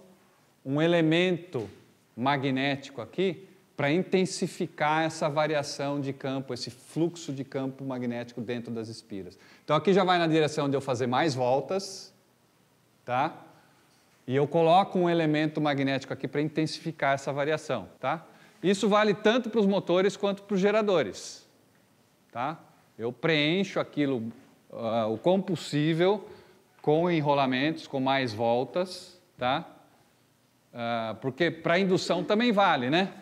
um elemento magnético aqui para intensificar essa variação de campo, esse fluxo de campo magnético dentro das espiras. Então aqui já vai na direção de eu fazer mais voltas, tá? E eu coloco um elemento magnético aqui para intensificar essa variação, tá? Isso vale tanto para os motores quanto para os geradores, tá? Eu preencho aquilo uh, o quanto possível com enrolamentos, com mais voltas, tá? Uh, porque para indução também vale, né?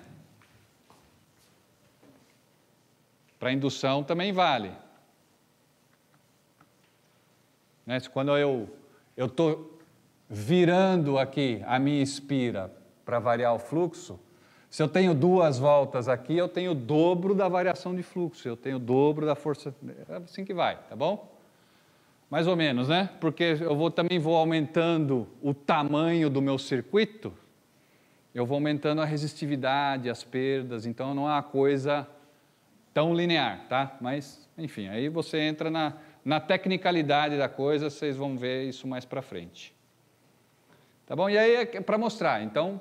Para indução também vale. Né? Quando eu estou virando aqui a minha espira para variar o fluxo, se eu tenho duas voltas aqui, eu tenho o dobro da variação de fluxo, eu tenho o dobro da força. É assim que vai, tá bom? Mais ou menos, né? Porque eu vou, também vou aumentando o tamanho do meu circuito, eu vou aumentando a resistividade, as perdas, então não é uma coisa tão linear, tá? Mas, enfim, aí você entra na, na tecnicalidade da coisa, vocês vão ver isso mais para frente. Tá bom? E aí é, é para mostrar. Então,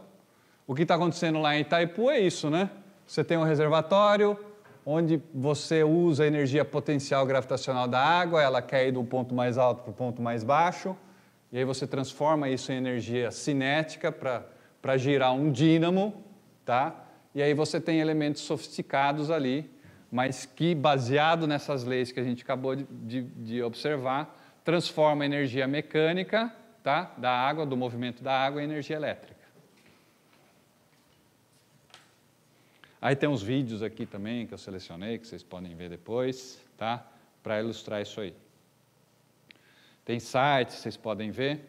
o que está acontecendo lá em Itaipu é isso, né? Você tem um reservatório onde você usa a energia potencial gravitacional da água, ela cai do ponto mais alto para o ponto mais baixo, e aí você transforma isso em energia cinética para girar um dínamo, tá? E aí você tem elementos sofisticados ali, mas que, baseado nessas leis que a gente acabou de, de, de observar, transforma energia mecânica tá? da água, do movimento da água e energia elétrica. Aí tem uns vídeos aqui também que eu selecionei, que vocês podem ver depois, tá? para ilustrar isso aí. Tem sites, vocês podem ver.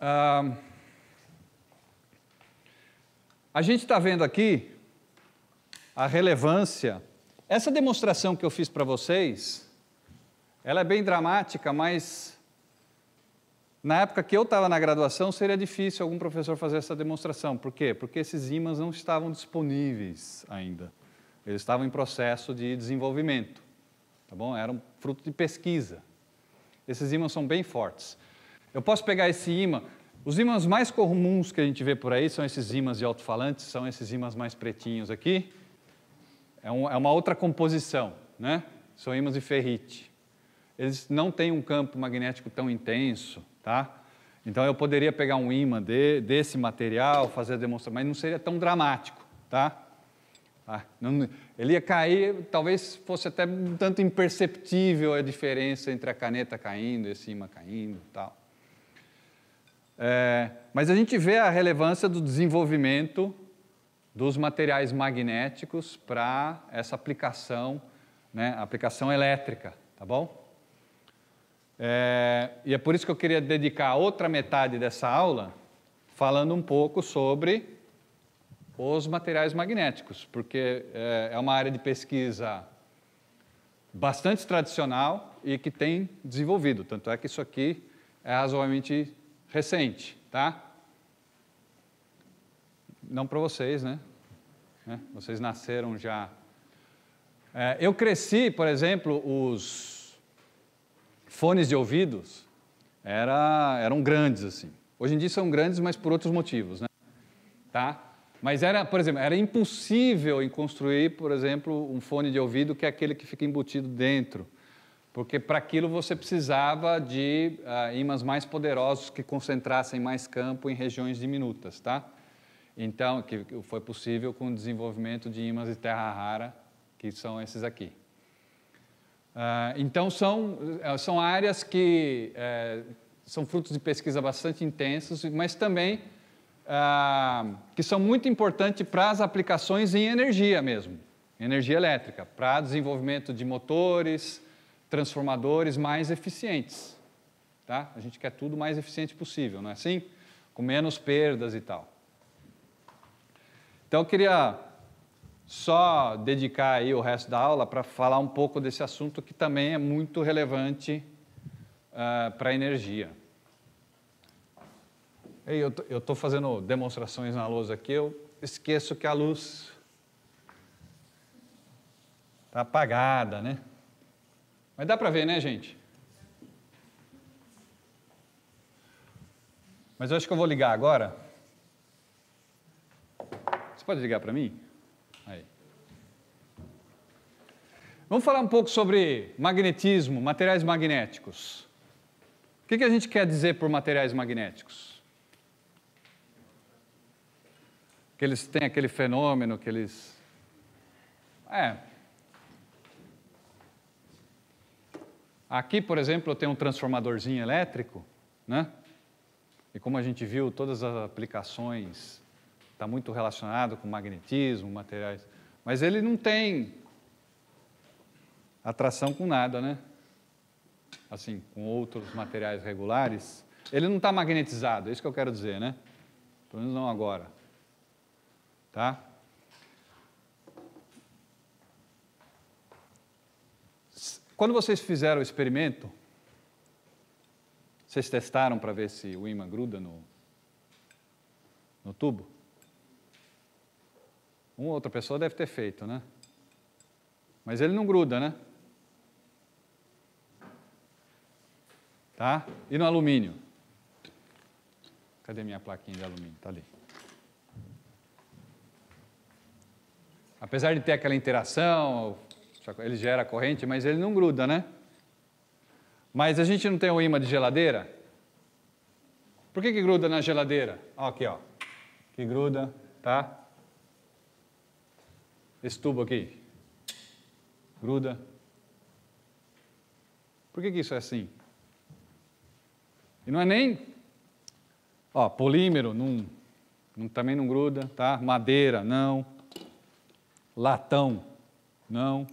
Ah, a gente está vendo aqui a relevância. Essa demonstração que eu fiz para vocês, ela é bem dramática, mas na época que eu estava na graduação, seria difícil algum professor fazer essa demonstração. Por quê? Porque esses ímãs não estavam disponíveis ainda. Eles estavam em processo de desenvolvimento, tá bom? Eram fruto de pesquisa. Esses ímãs são bem fortes. Eu posso pegar esse ímã. Os ímãs mais comuns que a gente vê por aí são esses ímãs de alto-falantes, são esses ímãs mais pretinhos aqui. É, um, é uma outra composição, né? São ímãs de ferrite. Eles não têm um campo magnético tão intenso tá? Então eu poderia pegar um ímã de, desse material, fazer a demonstração, mas não seria tão dramático, tá? Ah, não, ele ia cair, talvez fosse até um tanto imperceptível a diferença entre a caneta caindo e esse imã caindo tal. É, mas a gente vê a relevância do desenvolvimento dos materiais magnéticos para essa aplicação, né, aplicação elétrica, tá bom? É, e é por isso que eu queria dedicar a outra metade dessa aula falando um pouco sobre os materiais magnéticos, porque é, é uma área de pesquisa bastante tradicional e que tem desenvolvido. Tanto é que isso aqui é razoavelmente recente, tá? Não para vocês, né? É, vocês nasceram já. É, eu cresci, por exemplo, os fones de ouvidos era, eram grandes assim. Hoje em dia são grandes, mas por outros motivos, né? Tá? Mas era, por exemplo, era impossível em construir, por exemplo, um fone de ouvido que é aquele que fica embutido dentro, porque para aquilo você precisava de uh, ímãs mais poderosos que concentrassem mais campo em regiões diminutas, tá? Então, que foi possível com o desenvolvimento de ímãs de terra rara, que são esses aqui. Ah, então, são, eh, são áreas que eh, são frutos de pesquisa bastante intensos, mas também ah, que são muito importantes para as aplicações em energia mesmo, energia elétrica, para desenvolvimento de motores, transformadores mais eficientes. Tá? A gente quer tudo mais eficiente possível, não é assim? Com menos perdas e tal. Então, eu queria só dedicar aí o resto da aula para falar um pouco desse assunto que também é muito relevante uh, ah, para a energia. Ei, eu estou fazendo demonstrações na lousa aqui, eu esqueço que a luz está apagada, né? Mas dá para ver, né, gente? Mas eu acho que eu vou ligar agora. Você pode ligar para mim? Vamos falar um pouco sobre magnetismo, materiais magnéticos. O que, a gente quer dizer por materiais magnéticos? Que eles têm aquele fenômeno, que eles. É. Aqui, por exemplo, eu tenho um transformadorzinho elétrico, né? E como a gente viu, todas as aplicações está muito relacionado com magnetismo, materiais. Mas ele não tem atração com nada, né? Assim, com outros materiais regulares. Ele não está magnetizado, é isso que eu quero dizer, né? Pelo menos não agora. Tá? Quando vocês fizeram o experimento, vocês testaram para ver se o ímã gruda no, no tubo? Uma outra pessoa deve ter feito, né? Mas ele não gruda, né? Tá? E no alumínio? Cadê minha plaquinha de alumínio? Está ali. Apesar de ter aquela interação, ele gera corrente, mas ele não gruda, né? Mas a gente não tem o um ímã de geladeira? Por que, que gruda na geladeira? Ó, aqui, ó. Que gruda, tá? Esse tubo aqui. Gruda. Por que, que isso é assim? E não é nem ó, polímero, também não gruda, tá? Madeira, não. Latão, não.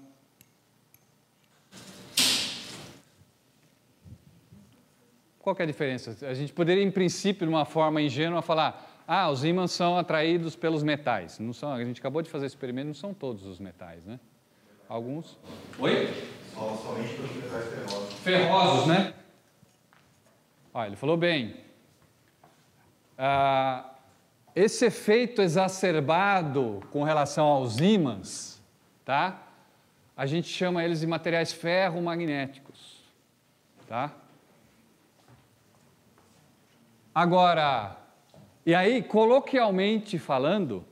Qual é a diferença? A gente poderia, em princípio, de uma forma ingênua, falar: ah, os ímãs são atraídos pelos metais. Não são, a gente acabou de fazer esse experimento, não são todos os metais, né? Alguns. Oi? somente pelos metais ferrosos. Ferrosos, né? Olha, ah, ele falou bem. Ah, esse efeito exacerbado com relação aos ímãs, tá? A gente chama eles de materiais ferromagnéticos, tá? Agora, e aí, coloquialmente falando,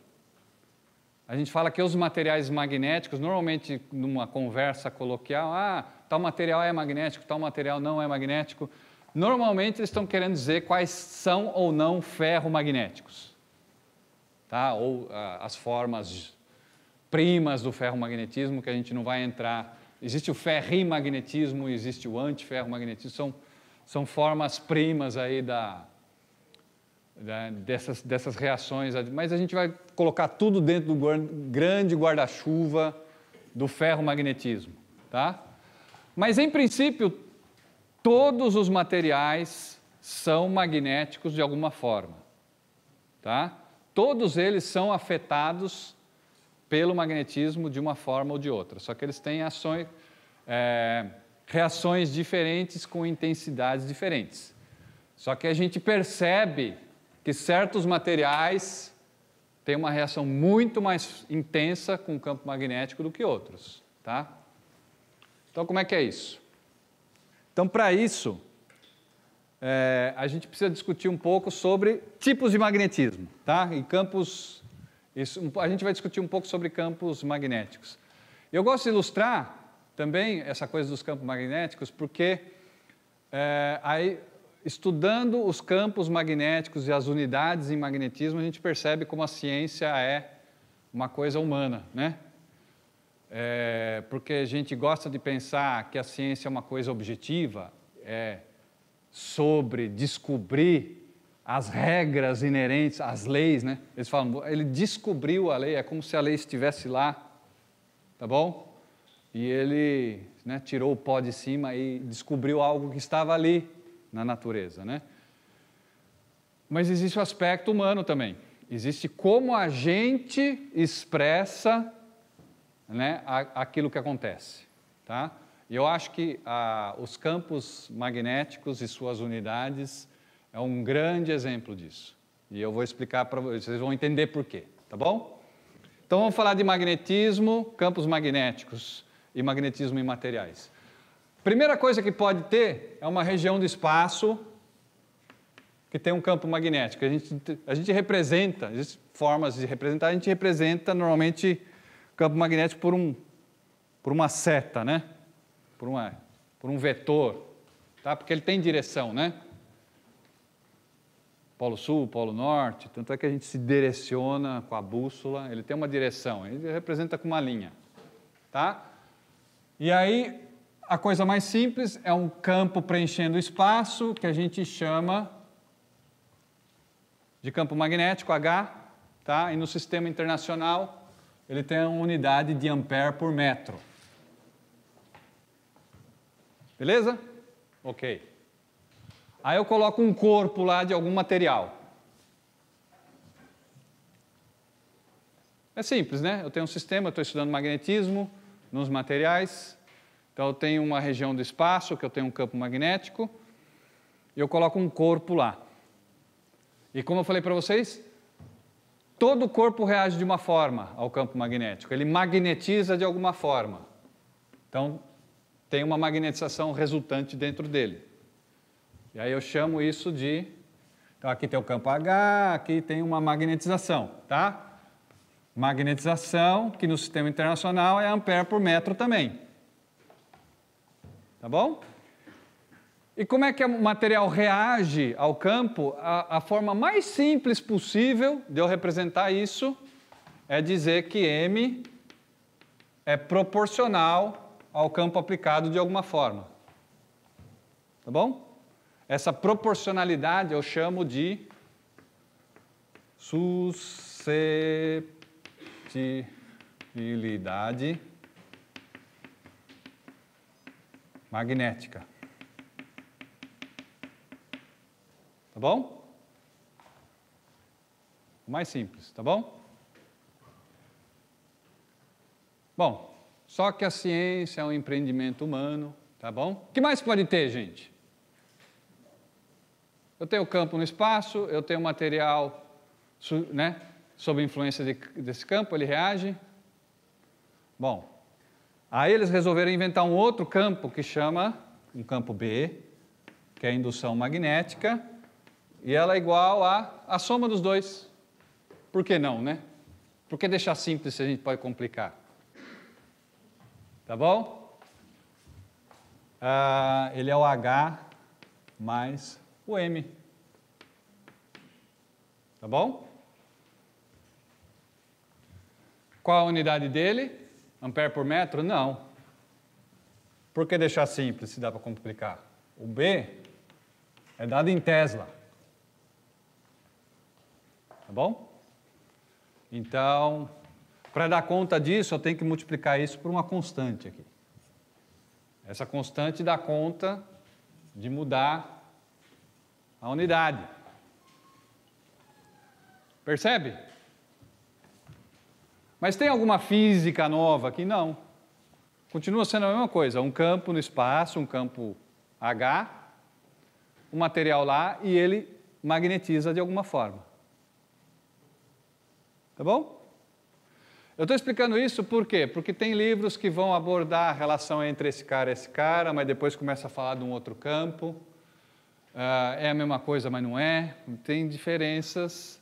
a gente fala que os materiais magnéticos, normalmente numa conversa coloquial, ah, tal material é magnético, tal material não é magnético. Normalmente eles estão querendo dizer quais são ou não ferromagnéticos, tá? ou ah, as formas primas do ferromagnetismo, que a gente não vai entrar. Existe o ferrimagnetismo, existe o antiferromagnetismo, são, são formas primas aí da, da, dessas, dessas reações, mas a gente vai colocar tudo dentro do grande guarda-chuva do ferromagnetismo. Tá? Mas, em princípio, Todos os materiais são magnéticos de alguma forma, tá? Todos eles são afetados pelo magnetismo de uma forma ou de outra, só que eles têm ações, é, reações diferentes com intensidades diferentes. Só que a gente percebe que certos materiais têm uma reação muito mais intensa com o campo magnético do que outros, tá? Então, como é que é isso? Então, para isso, é, a gente precisa discutir um pouco sobre tipos de magnetismo, tá? E campos. Isso, a gente vai discutir um pouco sobre campos magnéticos. Eu gosto de ilustrar também essa coisa dos campos magnéticos, porque é, aí, estudando os campos magnéticos e as unidades em magnetismo, a gente percebe como a ciência é uma coisa humana, né? é, porque a gente gosta de pensar que a ciência é uma coisa objetiva, é sobre descobrir as regras inerentes às leis, né? Eles falam, ele descobriu a lei, é como se a lei estivesse lá, tá bom? E ele né, tirou o pó de cima e descobriu algo que estava ali na natureza, né? Mas existe o aspecto humano também. Existe como a gente expressa né, aquilo que acontece. Tá? Eu acho que ah, os campos magnéticos e suas unidades é um grande exemplo disso. E eu vou explicar para vocês, vocês vão entender por quê, tá bom? Então vamos falar de magnetismo, campos magnéticos e magnetismo em materiais. Primeira coisa que pode ter é uma região do espaço que tem um campo magnético. A gente, a gente representa, formas de representar, a gente representa normalmente campo magnético por, um, por uma seta, né? Por, uma, por um vetor, tá? Porque ele tem direção, né? Polo Sul, Polo Norte, tanto é que a gente se direciona com a bússola, ele tem uma direção, ele representa com uma linha, tá? E aí, a coisa mais simples é um campo preenchendo o espaço que a gente chama de campo magnético H, tá? E no sistema internacional ele tem uma unidade de ampere por metro. Beleza? Ok. Aí eu coloco um corpo lá de algum material. É simples, né? Eu tenho um sistema, estou estudando magnetismo nos materiais. Então eu tenho uma região do espaço que eu tenho um campo magnético. E eu coloco um corpo lá. E como eu falei para vocês, Todo o corpo reage de uma forma ao campo magnético, ele magnetiza de alguma forma. Então, tem uma magnetização resultante dentro dele. E aí eu chamo isso de. Então, aqui tem o campo H, aqui tem uma magnetização, tá? Magnetização, que no sistema internacional é ampere por metro também. Tá bom? E como é que o material reage ao campo? A, a forma mais simples possível de eu representar isso é dizer que M é proporcional ao campo aplicado de alguma forma. Tá bom? Essa proporcionalidade eu chamo de susceptibilidade magnética. Tá bom? mais simples, tá bom? Bom, só que a ciência é um empreendimento humano, tá bom? O que mais pode ter, gente? Eu tenho campo no espaço, eu tenho material né, sob influência de, desse campo, ele reage. Bom, aí eles resolveram inventar um outro campo que chama, um campo B, que é a indução magnética, e ela é igual a a soma dos dois. Por que não, né? Por que deixar simples se a gente pode complicar? Tá bom? Ah, ele é o H mais o M. Tá bom? Qual a unidade dele? Ampere por metro? Não. Por que deixar simples se dá para complicar? O B é dado em Tesla tá bom? Então, para dar conta disso, eu tenho que multiplicar isso por uma constante aqui. Essa constante dá conta de mudar a unidade. Percebe? Mas tem alguma física nova aqui? Não. Continua sendo a mesma coisa, um campo no espaço, um campo H, um material lá e ele magnetiza de alguma forma. Tá bom? Eu estou explicando isso por quê? Porque tem livros que vão abordar a relação entre esse cara e esse cara, mas depois começa a falar de um outro campo. Uh, é a mesma coisa, mas não é. Tem diferenças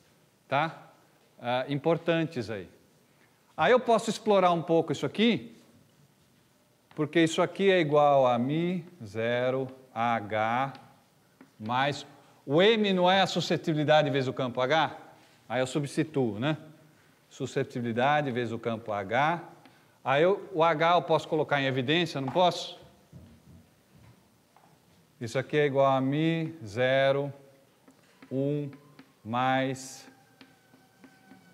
tá? Uh, importantes aí. Aí eu posso explorar um pouco isso aqui, porque isso aqui é igual a Mi0H mais. O M não é a suscetibilidade vezes o campo H? Aí eu substituo, né? susceptibilidade vezes o campo H. Aí eu, o H eu posso colocar em evidência, não posso? Isso aqui é igual a mi, 0, 1, um, mais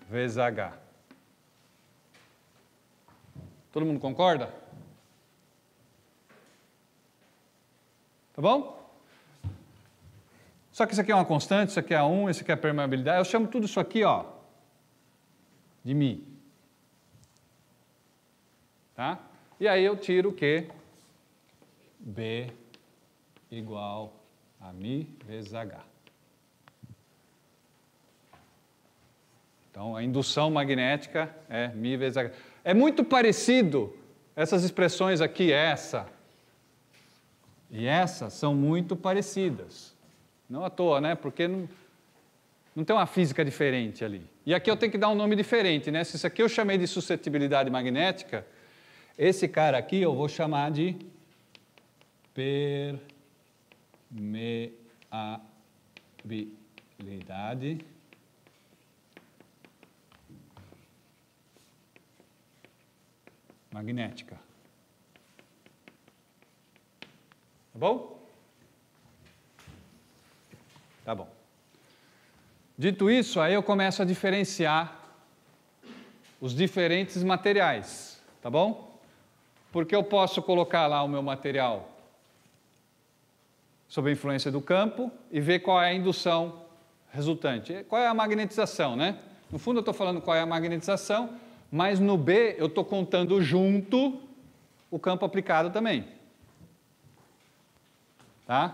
vezes H. Todo mundo concorda? Tá bom? Só que isso aqui é uma constante, isso aqui é 1, um, isso aqui é permeabilidade. Eu chamo tudo isso aqui, ó, de mi. Tá? E aí eu tiro o quê? B igual a mi vezes H. Então, a indução magnética é mi vezes H. É muito parecido essas expressões aqui, essa e essa, são muito parecidas. Não à toa, né? Porque não, não tem uma física diferente ali. E aqui eu tenho que dar um nome diferente, né? Se isso aqui eu chamei de suscetibilidade magnética, esse cara aqui eu vou chamar de permeabilidade magnética. Tá bom? Tá bom. Dito isso, aí eu começo a diferenciar os diferentes materiais, tá bom? Porque eu posso colocar lá o meu material sob a influência do campo e ver qual é a indução resultante. Qual é a magnetização, né? No fundo eu estou falando qual é a magnetização, mas no B eu estou contando junto o campo aplicado também. Tá?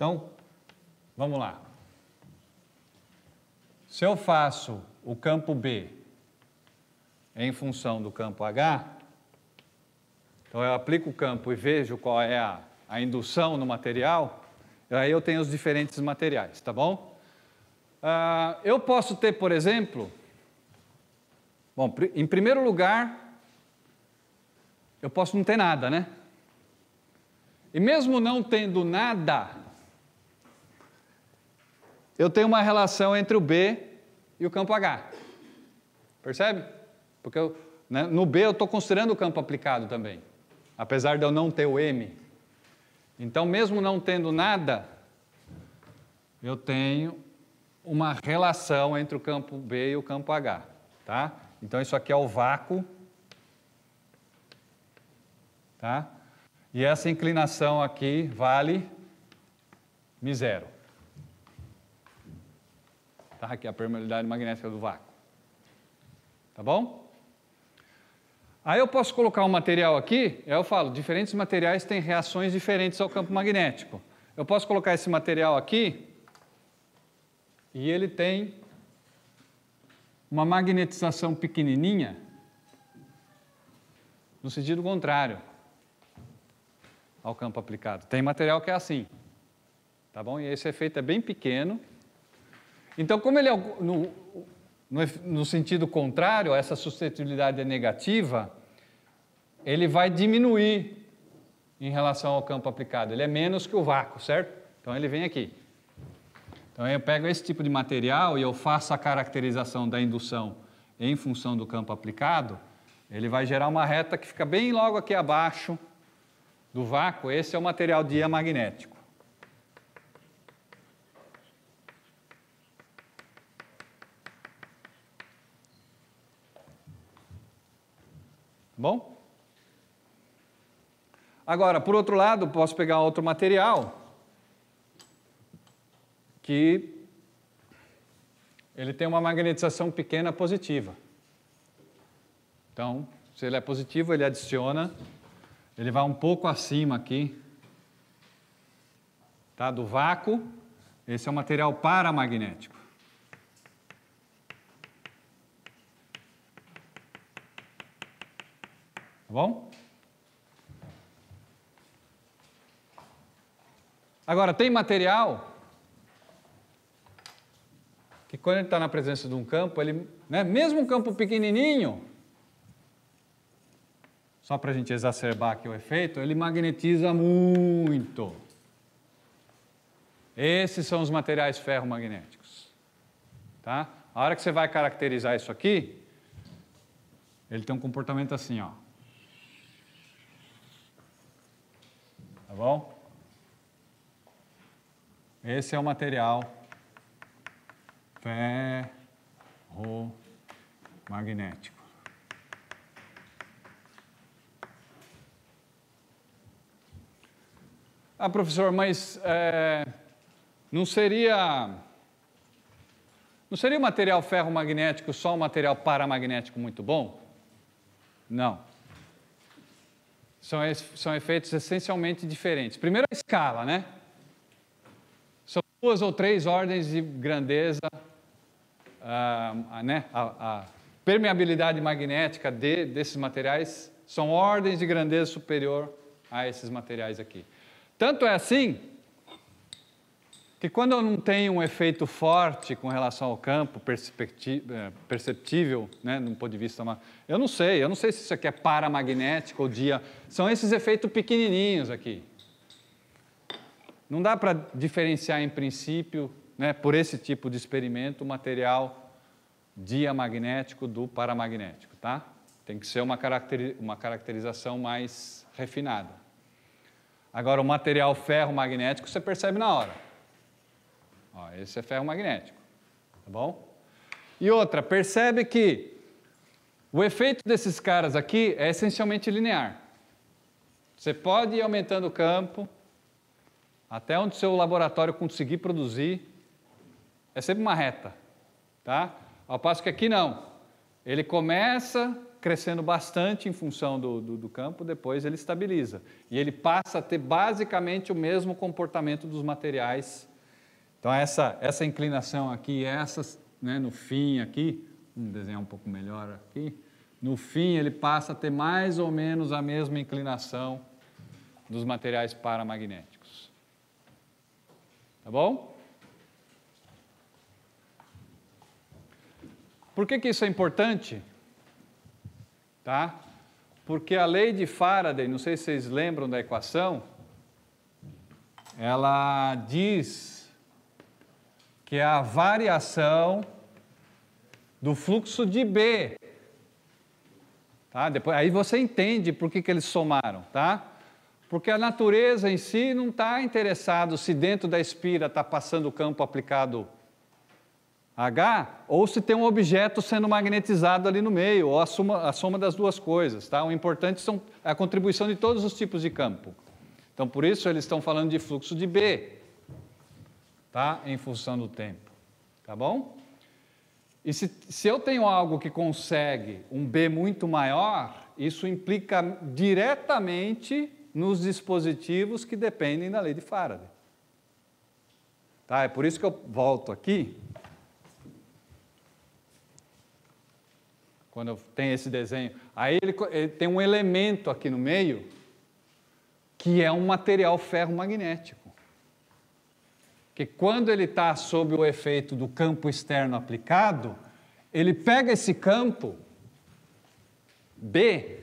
Então, vamos lá. Se eu faço o campo B em função do campo H, então eu aplico o campo e vejo qual é a, a indução no material, aí eu tenho os diferentes materiais, tá bom? Ah, eu posso ter, por exemplo, bom, em primeiro lugar, eu posso não ter nada, né? E mesmo não tendo nada, eu tenho uma relação entre o B e o campo H. Percebe? Porque eu, né, no B eu estou considerando o campo aplicado também, apesar de eu não ter o M. Então, mesmo não tendo nada, eu tenho uma relação entre o campo B e o campo H. Tá? Então, isso aqui é o vácuo. Tá? E essa inclinação aqui vale mi zero tá? que é a permeabilidade magnética do vácuo. Tá bom? Aí eu posso colocar um material aqui, eu falo, diferentes materiais têm reações diferentes ao campo magnético. Eu posso colocar esse material aqui e ele tem uma magnetização pequenininha no sentido contrário ao campo aplicado. Tem material que é assim, tá bom? E esse efeito é bem pequeno então, como ele é no, no, no sentido contrário, essa suscetibilidade é negativa, ele vai diminuir em relação ao campo aplicado. Ele é menos que o vácuo, certo? Então ele vem aqui. Então eu pego esse tipo de material e eu faço a caracterização da indução em função do campo aplicado, ele vai gerar uma reta que fica bem logo aqui abaixo do vácuo. Esse é o material diamagnético. bom? Agora, por outro lado, posso pegar outro material que ele tem uma magnetização pequena positiva. Então, se ele é positivo, ele adiciona, ele vai um pouco acima aqui tá, do vácuo. Esse é um material paramagnético. Tá bom? Agora, tem material que quando ele está na presença de um campo, ele, né, mesmo um campo pequenininho, só para a gente exacerbar aqui o efeito, ele magnetiza muito. Esses são os materiais ferromagnéticos. Tá? A hora que você vai caracterizar isso aqui, ele tem um comportamento assim, ó. Tá bom? Esse é o material ferromagnético. Ah, professor, mas é, não seria não seria o material ferromagnético só um material paramagnético muito bom? Não são, são efeitos essencialmente diferentes. Primeiro, a escala, né? São duas ou três ordens de grandeza, ah, né? A, a, permeabilidade magnética de, desses materiais são ordens de grandeza superior a esses materiais aqui. Tanto é assim que quando eu não tenho um efeito forte com relação ao campo, eh, perceptível, né, do ponto de vista. Eu não sei, eu não sei se isso aqui é paramagnético ou dia. São esses efeitos pequenininhos aqui. Não dá para diferenciar, em princípio, né, por esse tipo de experimento, o material diamagnético do paramagnético, tá? Tem que ser uma, caracteri uma caracterização mais refinada. Agora, o material ferromagnético você percebe na hora. Ó, esse é ferro magnético, tá bom? E outra, percebe que o efeito desses caras aqui é essencialmente linear. Você pode ir aumentando o campo até onde seu laboratório conseguir produzir. É sempre uma reta, tá? Ao passo que aqui não. Ele começa crescendo bastante em função do, do, do, campo, depois ele estabiliza. E ele passa a ter basicamente o mesmo comportamento dos materiais então, essa, essa inclinação aqui, essas, né, no fim aqui, vamos desenhar um pouco melhor aqui, no fim ele passa a ter mais ou menos a mesma inclinação dos materiais paramagnéticos. Tá bom? Por que, que isso é importante? Tá? Porque a lei de Faraday, não sei se vocês lembram da equação, ela diz que é a variação do fluxo de B. Tá? Depois, aí você entende por que, que eles somaram, tá? Porque a natureza em si não está interessada se dentro da espira está passando o campo aplicado H ou se tem um objeto sendo magnetizado ali no meio, ou a soma, a soma das duas coisas. Tá? O importante são é a contribuição de todos os tipos de campo. Então, por isso, eles estão falando de fluxo de B tá? Em função do tempo, tá bom? E se, se eu tenho algo que consegue um B muito maior, isso implica diretamente nos dispositivos que dependem da lei de Faraday. Tá? É por isso que eu volto aqui. Quando tem esse desenho, aí ele, ele tem um elemento aqui no meio que é um material ferromagnético que quando ele está sob o efeito do campo externo aplicado, ele pega esse campo B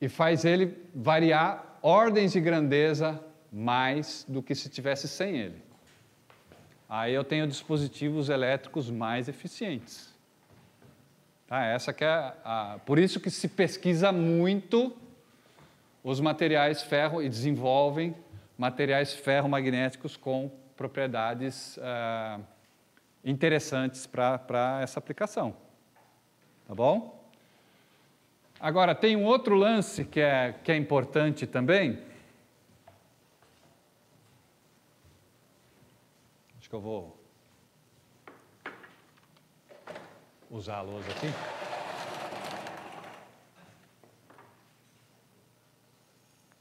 e faz ele variar ordens de grandeza mais do que se tivesse sem ele. Aí eu tenho dispositivos elétricos mais eficientes. Tá? Essa que é a, por isso que se pesquisa muito os materiais ferro e desenvolvem materiais ferromagnéticos com propriedades ah, interessantes para essa aplicação. Tá bom? Agora, tem um outro lance que é, que é importante também. Acho que eu vou usar a aqui.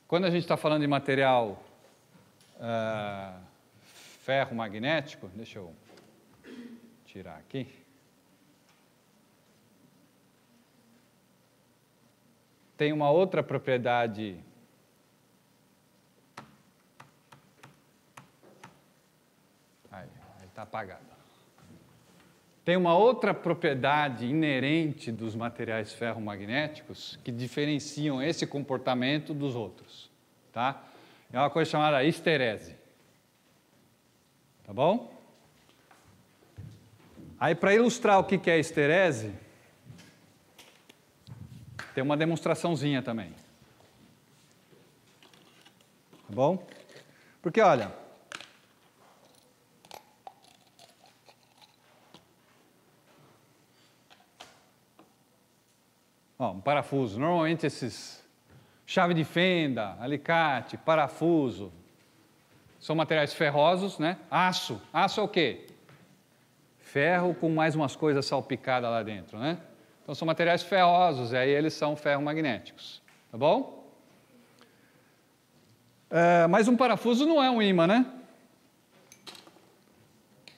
Quando a gente está falando de material ah, ferro magnético, deixa eu tirar aqui. Tem uma outra propriedade aí está apagado. Tem uma outra propriedade inerente dos materiais ferromagnéticos que diferenciam esse comportamento dos outros, tá? é uma coisa chamada esterese. Tá bom? Aí, para ilustrar o que é esterese, tem uma demonstraçãozinha também. Tá bom? Porque, olha. Ó, um parafuso. Normalmente esses chave de fenda, alicate, parafuso. São materiais ferrosos, né? Aço. Aço é o quê? Ferro com mais umas coisas salpicadas lá dentro, né? Então são materiais ferrosos, e aí eles são ferromagnéticos. Tá bom? É, mas um parafuso não é um imã, né?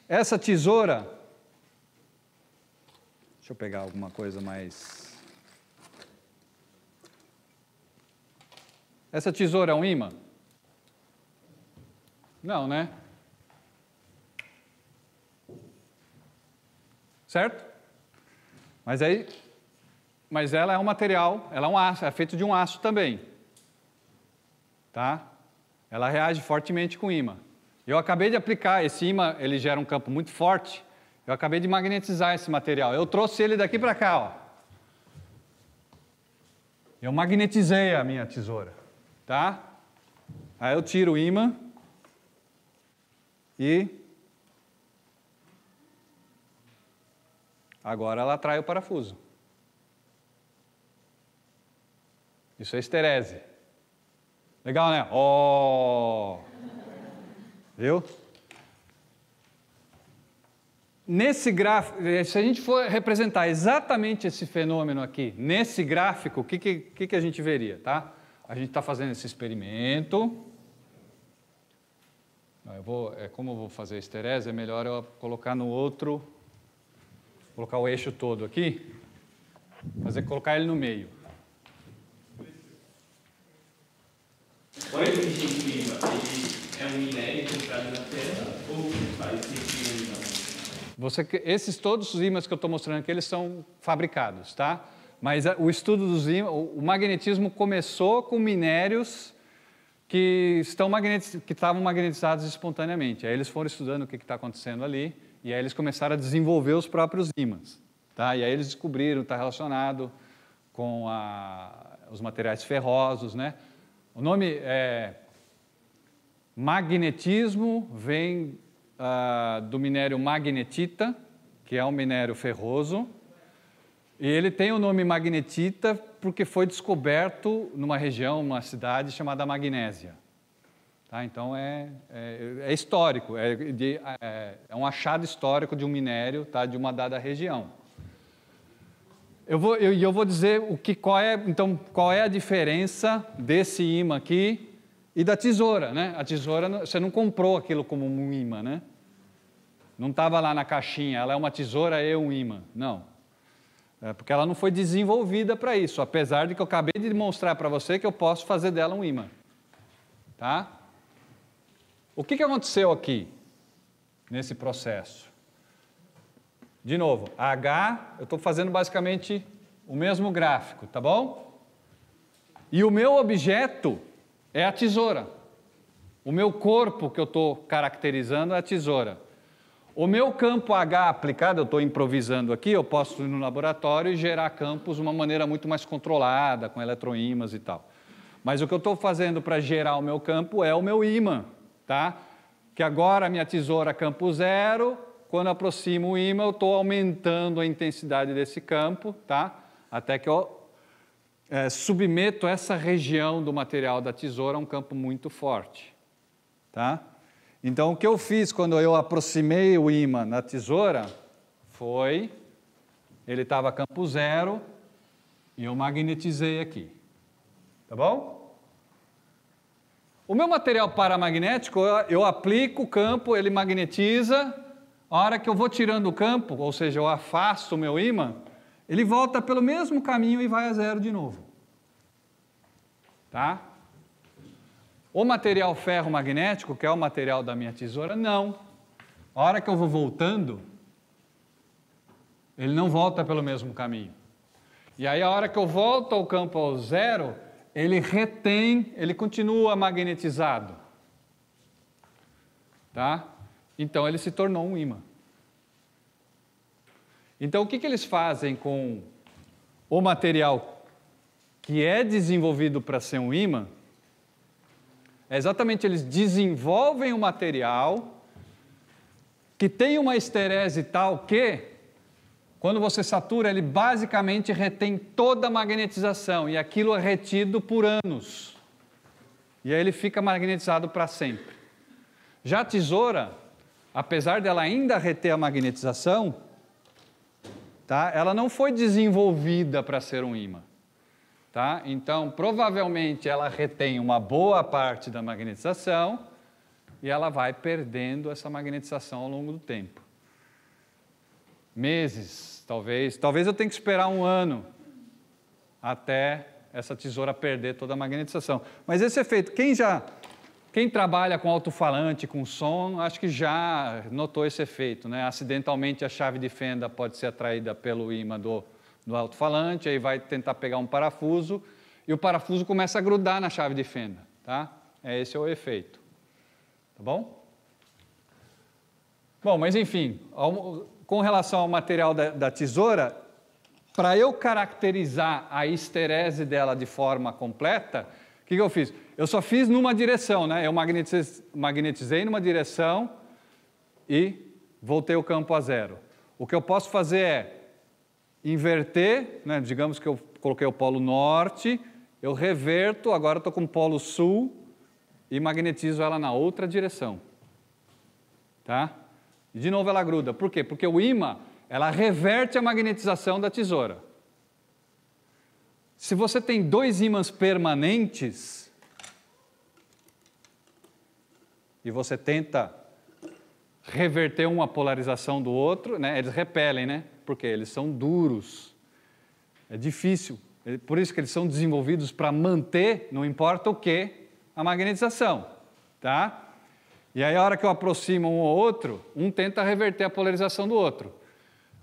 Essa tesoura. Deixa eu pegar alguma coisa mais. Essa tesoura é um imã? Não, né? Certo? Mas aí, mas ela é um material, ela é um aço, é feito de um aço também. Tá? Ela reage fortemente com imã. Eu acabei de aplicar esse imã, ele gera um campo muito forte. Eu acabei de magnetizar esse material. Eu trouxe ele daqui para cá, ó. Eu magnetizei a minha tesoura. Tá? Aí eu tiro o ímã e agora ela atrai o parafuso. Isso é esterese. Legal, né? Oh! Viu? Nesse gráfico, eh, se a gente for representar exatamente esse fenômeno aqui, nesse gráfico, o que, que, que a gente veria, tá? A gente está fazendo esse experimento. eu vou, é, como eu vou fazer a esterese, é melhor eu colocar no outro, colocar o eixo todo aqui, fazer colocar ele no meio. O eixo de ele é um na Terra ou faz sentido? Você, esses todos os ímãs que eu estou mostrando aqui, eles são fabricados, tá? Mas é, o estudo dos ímãs, o magnetismo começou com minérios que, estão magnetiz, que estavam magnetizados espontaneamente. Aí eles foram estudando o que está acontecendo ali e aí eles começaram a desenvolver os próprios ímãs. Tá? E aí eles descobriram, está relacionado com a, os materiais ferrosos. Né? O nome é, magnetismo vem ah, do minério magnetita, que é um minério ferroso, e ele tem o nome magnetita porque foi descoberto numa região, uma cidade chamada Magnésia. Tá? Então é, é, é histórico, é, de, é, é, um achado histórico de um minério tá? de uma dada região. Eu vou, eu, eu vou dizer o que, qual é, então, qual é a diferença desse imã aqui e da tesoura, né? A tesoura, você não comprou aquilo como um imã, né? Não estava lá na caixinha, ela é uma tesoura e um imã, não. É, porque ela não foi desenvolvida para isso, apesar de que eu acabei de mostrar para você que eu posso fazer dela um ímã. Tá? O que, que aconteceu aqui, nesse processo? De novo, H, eu estou fazendo basicamente o mesmo gráfico, tá bom? E o meu objeto é a tesoura. O meu corpo que eu estou caracterizando é a tesoura. O meu campo H aplicado, eu estou improvisando aqui, eu posso ir no laboratório e gerar campos de uma maneira muito mais controlada, com eletroímãs e tal. Mas o que eu estou fazendo para gerar o meu campo é o meu ímã, tá? Que agora a minha tesoura campo zero, quando aproximo o ímã, eu estou aumentando a intensidade desse campo, tá? Até que eu é, submeto essa região do material da tesoura a um campo muito forte, tá? Então, o que eu fiz quando eu aproximei o ímã na tesoura foi, ele estava campo zero e eu magnetizei aqui. Tá bom? O meu material paramagnético, eu, aplico o campo, ele magnetiza. A hora que eu vou tirando o campo, ou seja, eu afasto o meu ímã, ele volta pelo mesmo caminho e vai a zero de novo. Tá? O material ferromagnético, que é o material da minha tesoura, não. A hora que eu vou voltando, ele não volta pelo mesmo caminho. E aí, a hora que eu volto ao campo ao zero, ele retém, ele continua magnetizado. Tá? Então, ele se tornou um ímã. Então, o que, que eles fazem com o material que é desenvolvido para ser um ímã? É exatamente, eles desenvolvem o um material que tem uma esterese tal que, quando você satura, ele basicamente retém toda a magnetização e aquilo é retido por anos. E aí ele fica magnetizado para sempre. Já a tesoura, apesar dela ainda reter a magnetização, tá? ela não foi desenvolvida para ser um ímã. Tá? Então, provavelmente ela retém uma boa parte da magnetização e ela vai perdendo essa magnetização ao longo do tempo. Meses, talvez. Talvez eu tenha que esperar um ano até essa tesoura perder toda a magnetização. Mas esse efeito, quem já quem trabalha com alto-falante, com som, acho que já notou esse efeito. Né? Acidentalmente, a chave de fenda pode ser atraída pelo ímã do do alto-falante, aí vai tentar pegar um parafuso e o parafuso começa a grudar na chave de fenda, tá? É Esse é o efeito, tá bom? Bom, mas enfim, com relação ao material da, da tesoura, para eu caracterizar a esterese dela de forma completa, o que, que eu fiz? Eu só fiz numa direção, né? Eu magnetizei, magnetizei numa direção e voltei o campo a zero. O que eu posso fazer é inverter, né? digamos que eu coloquei o polo norte, eu reverto, agora estou com o polo sul e magnetizo ela na outra direção. Tá? E de novo ela gruda. Por quê? Porque o imã, ela reverte a magnetização da tesoura. Se você tem dois ímãs permanentes e você tenta reverter uma polarização do outro, né? eles repelem, né? porque eles são duros. É difícil. Por isso que eles são desenvolvidos para manter, não importa o que, a magnetização, tá? E aí a hora que eu aproximo um ao outro, um tenta reverter a polarização do outro.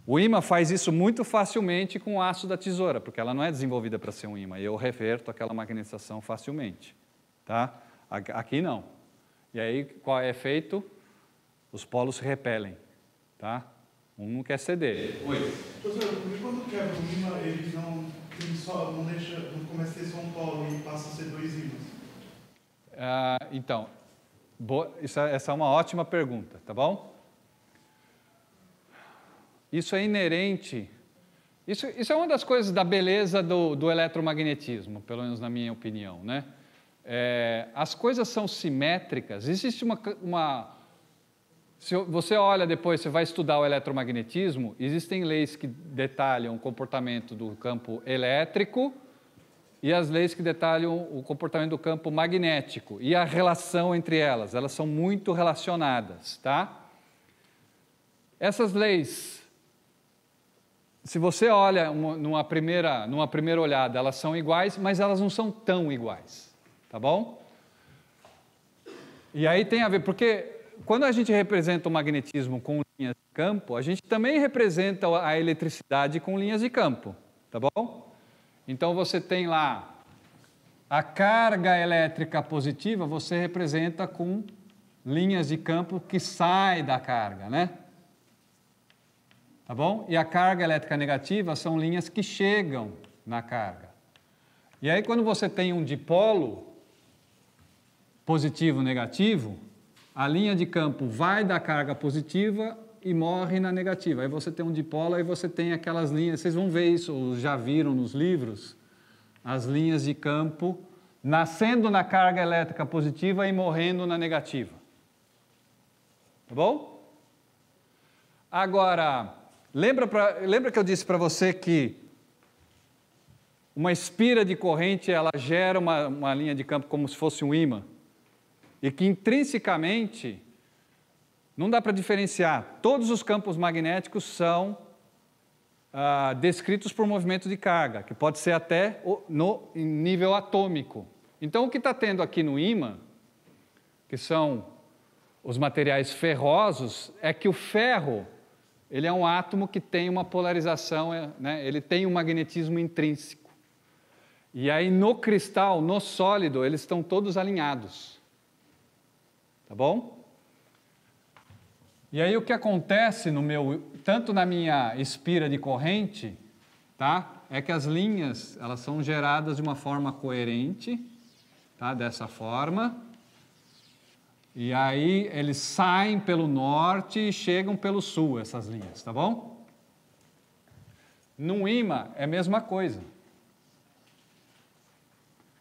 O imã faz isso muito facilmente com o aço da tesoura, porque ela não é desenvolvida para ser um imã. Eu reverto aquela magnetização facilmente, tá? Aqui não. E aí qual é o efeito? Os polos se repelem, tá? Um não quer ceder. Oi. Professor, quando quebra um imã, ele não, ele só, não, deixa, não começa a ser só um polo e passa a ser dois ímãs? Ah, então, boa, é, essa é uma ótima pergunta, tá bom? Isso é inerente. Isso, isso é uma das coisas da beleza do, do eletromagnetismo, pelo menos na minha opinião, né? É, as coisas são simétricas. Existe uma, uma se você olha depois, você vai estudar o eletromagnetismo, existem leis que detalham o comportamento do campo elétrico e as leis que detalham o comportamento do campo magnético e a relação entre elas. Elas são muito relacionadas, tá? Essas leis, se você olha numa primeira, numa primeira olhada, elas são iguais, mas elas não são tão iguais, tá bom? E aí tem a ver, porque quando a gente representa o magnetismo com linhas de campo, a gente também representa a eletricidade com linhas de campo, tá bom? Então você tem lá a carga elétrica positiva, você representa com linhas de campo que saem da carga, né? Tá bom? E a carga elétrica negativa são linhas que chegam na carga. E aí quando você tem um dipolo positivo negativo, a linha de campo vai da carga positiva e morre na negativa. Aí você tem um dipolo e você tem aquelas linhas. Vocês vão ver isso, ou já viram nos livros, as linhas de campo nascendo na carga elétrica positiva e morrendo na negativa. Tá bom? Agora, lembra, pra, lembra que eu disse para você que uma espira de corrente ela gera uma, uma linha de campo como se fosse um ímã? e que intrinsecamente não dá para diferenciar. Todos os campos magnéticos são ah, descritos por movimento de carga, que pode ser até no nível atômico. Então, o que está tendo aqui no ímã, que são os materiais ferrosos, é que o ferro ele é um átomo que tem uma polarização, é, né? ele tem um magnetismo intrínseco. E aí, no cristal, no sólido, eles estão todos alinhados. Tá bom? E aí o que acontece no meu, tanto na minha espira de corrente, tá? É que as linhas, elas são geradas de uma forma coerente, tá? Dessa forma. E aí eles saem pelo norte e chegam pelo sul essas linhas, tá bom? Num ímã é a mesma coisa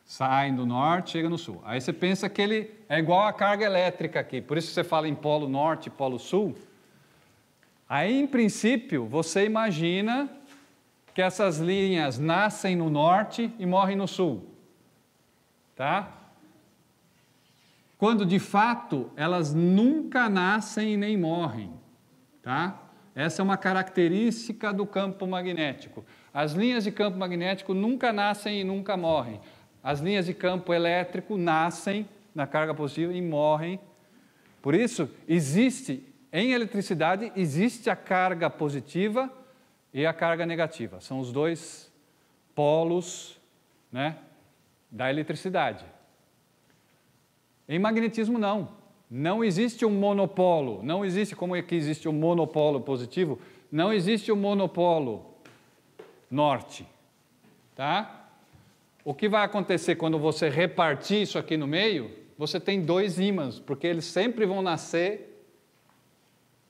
saem do norte, chega no sul. Aí você pensa que ele é igual a carga elétrica aqui, por isso você fala em polo norte e polo sul. Aí, em princípio, você imagina que essas linhas nascem no norte e morrem no sul. Tá? Quando de fato elas nunca nascem nem morrem, tá? Essa é uma característica do campo magnético. As linhas de campo magnético nunca nascem e nunca morrem. As linhas de campo elétrico nascem na carga positiva e morrem. Por isso, existe em eletricidade existe a carga positiva e a carga negativa. São os dois polos, né, da eletricidade. Em magnetismo não. Não existe um monopolo, não existe como é que existe o um monopolo positivo, não existe o um monopolo norte, tá? O que vai acontecer quando você repartir isso aqui no meio? Você tem dois ímãs, porque eles sempre vão nascer,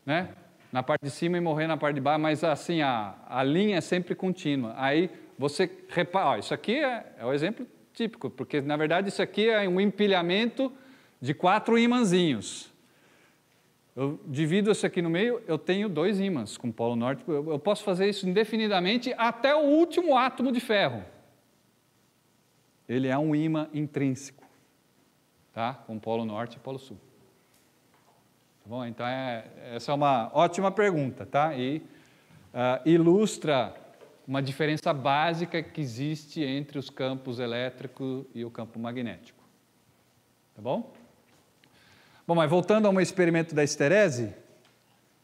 né? Na parte de cima e morrer na parte de baixo, mas assim, a, a linha é sempre contínua. Aí você repara, isso aqui é, é o exemplo típico, porque na verdade isso aqui é um empilhamento de quatro imãzinhos. Eu divido isso aqui no meio, eu tenho dois ímãs com polo norte. Eu, eu posso fazer isso indefinidamente até o último átomo de ferro ele é um imã intrínseco, tá? Com polo norte e polo sul. Tá bom? Então, é, essa é uma ótima pergunta, tá? E uh, ilustra uma diferença básica que existe entre os campos elétrico e o campo magnético. Tá bom? Bom, mas voltando ao meu experimento da esterese,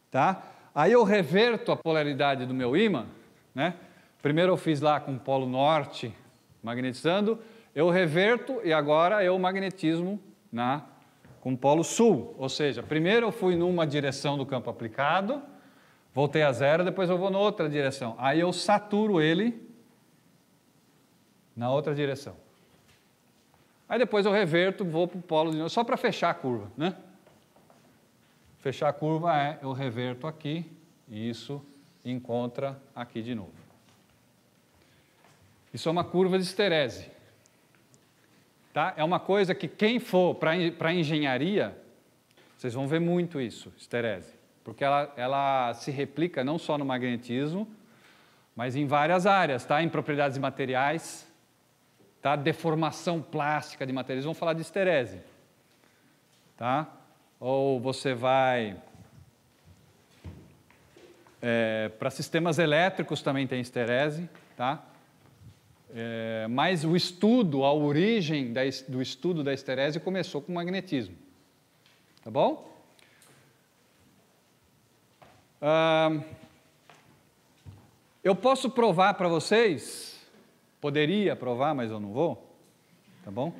tá? Aí eu reverto a polaridade do meu ímã, né? Primeiro eu fiz lá com o polo norte magnetizando, eu reverto e agora eu magnetismo na, né, com polo sul. Ou seja, primeiro eu fui numa direção do campo aplicado, voltei a zero, depois eu vou na outra direção. Aí eu saturo ele na outra direção. Aí depois eu reverto, vou para o polo de novo, só para fechar a curva, né? Fechar a curva é eu reverto aqui e isso encontra aqui de novo. Isso é uma curva de esterese. Tá? É uma coisa que quem for para a engenharia, vocês vão ver muito isso, esterese, porque ela, ela se replica não só no magnetismo, mas em várias áreas, tá? em propriedades materiais, tá? deformação plástica de materiais, vamos falar de esterese. Tá? Ou você vai é, eh, para sistemas elétricos também tem esterese, tá? É, mas o estudo, a origem da, do estudo da esterese começou com o magnetismo. Tá bom? Ah, eu posso provar para vocês, poderia provar, mas eu não vou, tá bom?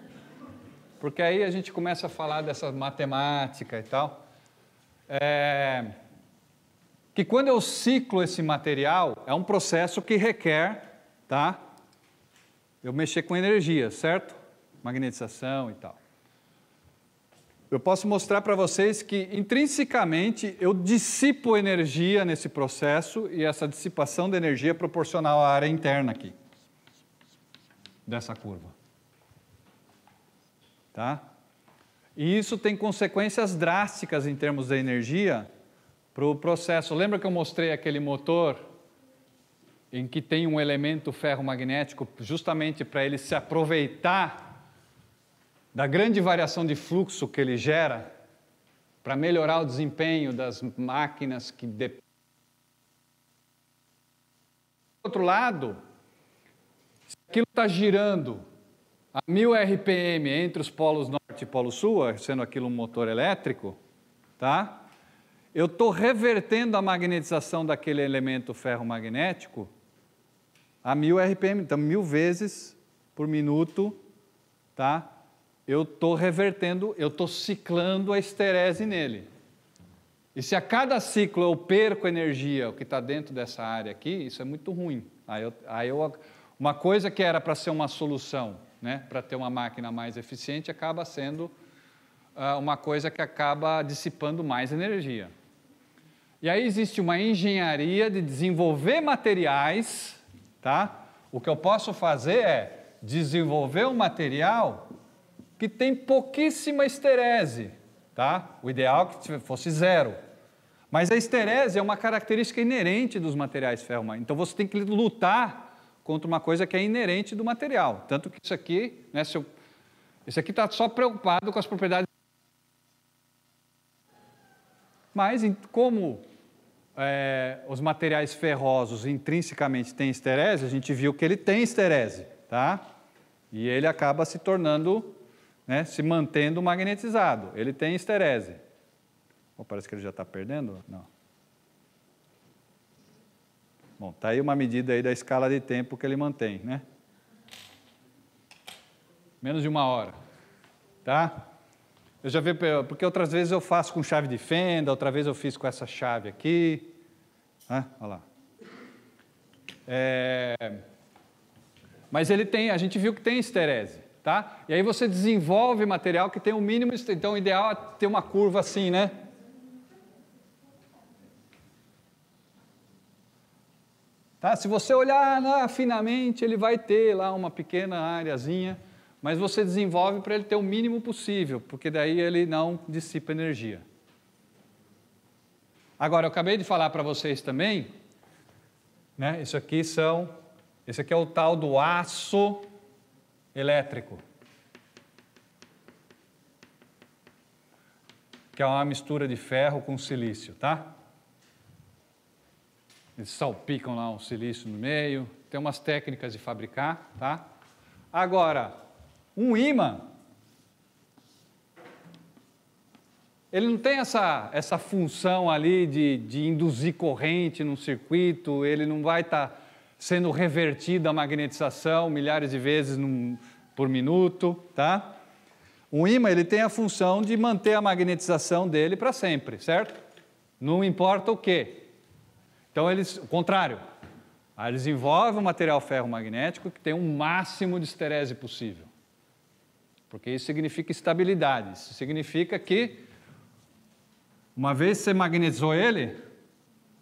Porque aí a gente começa a falar dessa matemática e tal. É, que quando eu ciclo esse material, é um processo que requer, tá? eu mexer com energia, certo? Magnetização e tal. Eu posso mostrar para vocês que intrinsecamente eu dissipo energia nesse processo e essa dissipação de energia é proporcional à área interna aqui dessa curva. Tá? E isso tem consequências drásticas em termos de energia para o processo. Lembra que eu mostrei aquele motor em que tem um elemento ferromagnético justamente para ele se aproveitar da grande variação de fluxo que ele gera para melhorar o desempenho das máquinas que dependem. Do outro lado, se aquilo está girando a 1000 RPM entre os polos norte e polo sul, sendo aquilo um motor elétrico, tá? eu estou revertendo a magnetização daquele elemento ferromagnético a mil RPM, então mil vezes por minuto, tá? Eu estou revertendo, eu estou ciclando a esterese nele. E se a cada ciclo eu perco energia, o que está dentro dessa área aqui, isso é muito ruim. Aí eu, aí eu uma coisa que era para ser uma solução, né, para ter uma máquina mais eficiente, acaba sendo uh, uma coisa que acaba dissipando mais energia. E aí existe uma engenharia de desenvolver materiais tá? O que eu posso fazer é desenvolver um material que tem pouquíssima esterese, tá? O ideal é que fosse zero. Mas a esterese é uma característica inerente dos materiais ferro. Então você tem que lutar contra uma coisa que é inerente do material. Tanto que isso aqui, né, se eu, esse aqui está só preocupado com as propriedades. Mas como é, os materiais ferrosos intrinsecamente têm esterese, a gente viu que ele tem esterese, tá? E ele acaba se tornando, né, se mantendo magnetizado. Ele tem esterese. Oh, parece que ele já está perdendo? Não. Bom, tá aí uma medida aí da escala de tempo que ele mantém, né? Menos de uma hora, tá? Eu já vi, porque outras vezes eu faço com chave de fenda, outra vez eu fiz com essa chave aqui. Ah, olha lá. É, mas ele tem, a gente viu que tem esterese, tá? E aí você desenvolve material que tem o um mínimo, então o ideal é ter uma curva assim, né? Tá? Se você olhar né, afinamente, ele vai ter lá uma pequena áreazinha mas você desenvolve para ele ter o mínimo possível, porque daí ele não dissipa energia. Agora, eu acabei de falar para vocês também, né? Isso aqui são, esse aqui é o tal do aço elétrico. Que é uma mistura de ferro com silício, tá? Eles salpicam lá um silício no meio, tem umas técnicas de fabricar, tá? Agora, um ímã, ele não tem essa, essa função ali de, de induzir corrente num circuito, ele não vai estar tá sendo revertida a magnetização milhares de vezes num, por minuto, tá? Um ímã ele tem a função de manter a magnetização dele para sempre, certo? Não importa o que. Então eles, o contrário, eles envolvem um material ferromagnético que tem o um máximo de esterese possível porque isso significa estabilidade. Isso significa que, uma vez você magnetizou ele,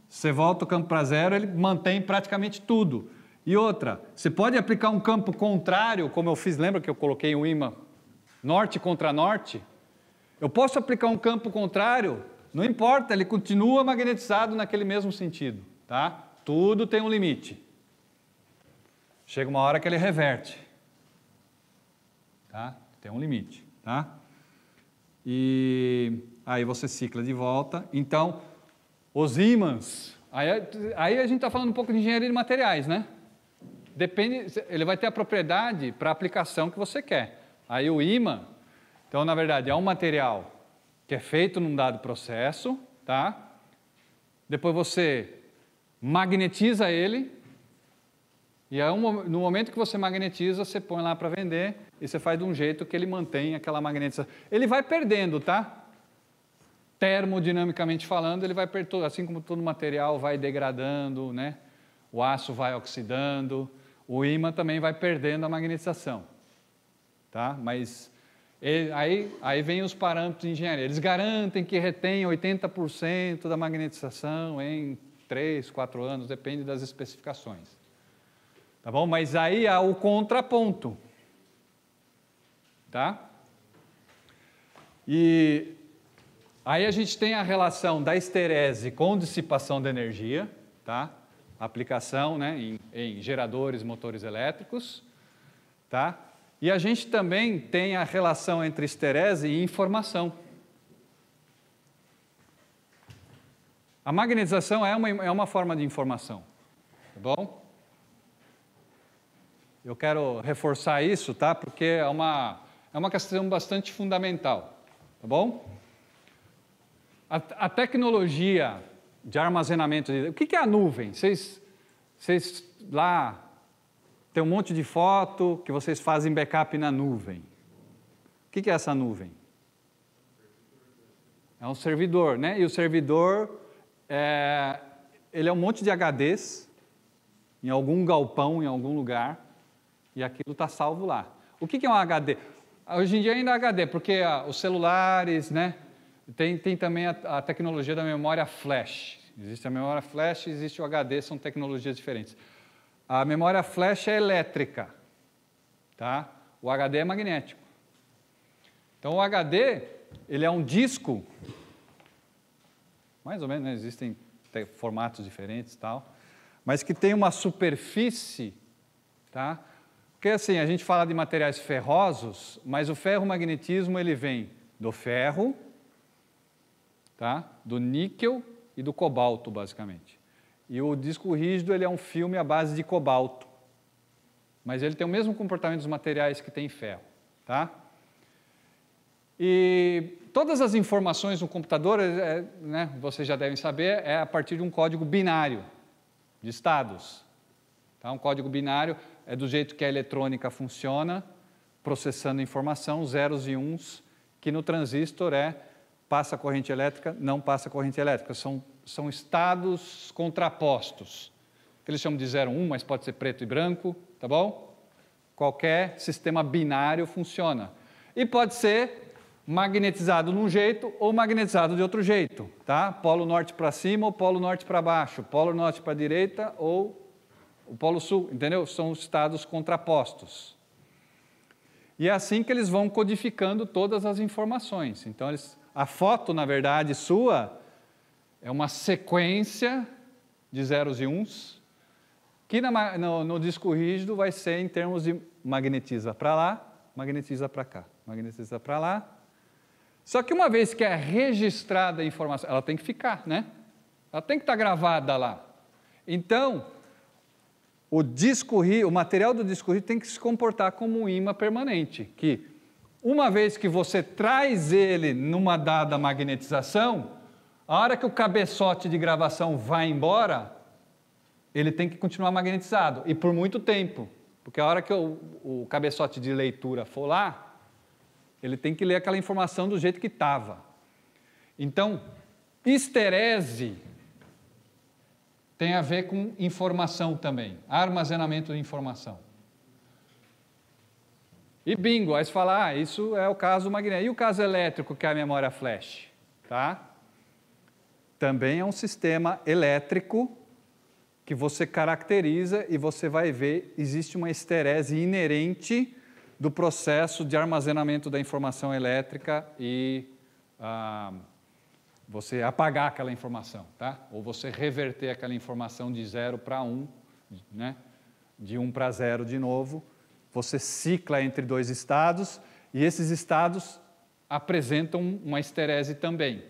você volta o campo para zero, ele mantém praticamente tudo. E outra, você pode aplicar um campo contrário, como eu fiz, lembra que eu coloquei um ímã norte contra norte? Eu posso aplicar um campo contrário, não importa, ele continua magnetizado naquele mesmo sentido, tá? Tudo tem um limite. Chega uma hora que ele reverte, tá? Tem um limite, tá? E aí você cicla de volta. Então, os ímãs. Aí, aí a gente está falando um pouco de engenharia de materiais, né? Depende, ele vai ter a propriedade para a aplicação que você quer. Aí o ímã, então na verdade é um material que é feito num dado processo, tá? Depois você magnetiza ele, e aí, é no momento que você magnetiza, você põe lá para vender e você faz de um jeito que ele mantém aquela magnetização. Ele vai perdendo, tá? Termodinamicamente falando, ele vai perdendo, assim como todo material vai degradando, né? O aço vai oxidando, o ímã também vai perdendo a magnetização, tá? Mas ele, aí, aí vem os parâmetros de engenharia. Eles garantem que retém 80% da magnetização em 3, 4 anos, depende das especificações. Tá bom? Mas aí há o contraponto. Tá? E aí a gente tem a relação da esterese com dissipação de energia, tá? Aplicação né, em, em geradores, motores elétricos, tá? E a gente também tem a relação entre esterese e informação. A magnetização é uma, é uma forma de informação, tá bom? Eu quero reforçar isso, tá? Porque é uma, é uma questão bastante fundamental, tá bom? A, a tecnologia de armazenamento, de, o que, que é a nuvem? Vocês, vocês lá tem um monte de foto que vocês fazem backup na nuvem. O que, que é essa nuvem? É um servidor, né? E o servidor, é, ele é um monte de HDs em algum galpão, em algum lugar e aquilo está salvo lá. O que, que é um HD? Hoje em dia ainda é HD, porque ah, os celulares, né? Tem, tem também a, a tecnologia da memória flash. Existe a memória flash, existe o HD, são tecnologias diferentes. A memória flash é elétrica, tá? O HD é magnético. Então o HD, ele é um disco, mais ou menos, né? existem formatos diferentes e tal, mas que tem uma superfície, tá? Porque assim, a gente fala de materiais ferrosos, mas o ferromagnetismo ele vem do ferro, tá? do níquel e do cobalto, basicamente. E o disco rígido ele é um filme à base de cobalto, mas ele tem o mesmo comportamento dos materiais que tem ferro. Tá? E todas as informações no computador, é, é né, vocês já devem saber, é a partir de um código binário de estados. Tá? Um código binário é do jeito que a eletrônica funciona, processando informação, zeros e uns, que no transistor é passa corrente elétrica, não passa corrente elétrica. São, são estados contrapostos. Eles chamam de 0, 1, um, mas pode ser preto e branco, tá bom? Qualquer sistema binário funciona. E pode ser magnetizado de um jeito ou magnetizado de outro jeito, tá? Polo norte para cima ou polo norte para baixo, polo norte para direita ou o Polo Sul, entendeu? São estados contrapostos. E é assim que eles vão codificando todas as informações. Então, eles, a foto, na verdade, sua é uma sequência de zeros e uns, que na, no, no disco rígido vai ser em termos de magnetiza para lá, magnetiza para cá, magnetiza para lá. Só que uma vez que é registrada a informação, ela tem que ficar, né? Ela tem que estar tá gravada lá. Então, o disco rígido, o material do disco rígido tem que se comportar como um imã permanente, que uma vez que você traz ele numa dada magnetização, a hora que o cabeçote de gravação vai embora, ele tem que continuar magnetizado e por muito tempo, porque a hora que o, o cabeçote de leitura for lá, ele tem que ler aquela informação do jeito que estava. Então, esterese tem a ver com informação também, armazenamento de informação. E bingo, aí você fala, ah, isso é o caso magnético. E o caso elétrico, que é a memória flash? Tá? Também é um sistema elétrico que você caracteriza e você vai ver, existe uma esterese inerente do processo de armazenamento da informação elétrica e... Ah, você apagar aquela informação, tá? Ou você reverter aquela informação de zero para um, né? De um para zero de novo. Você cicla entre dois estados e esses estados apresentam uma esterese também.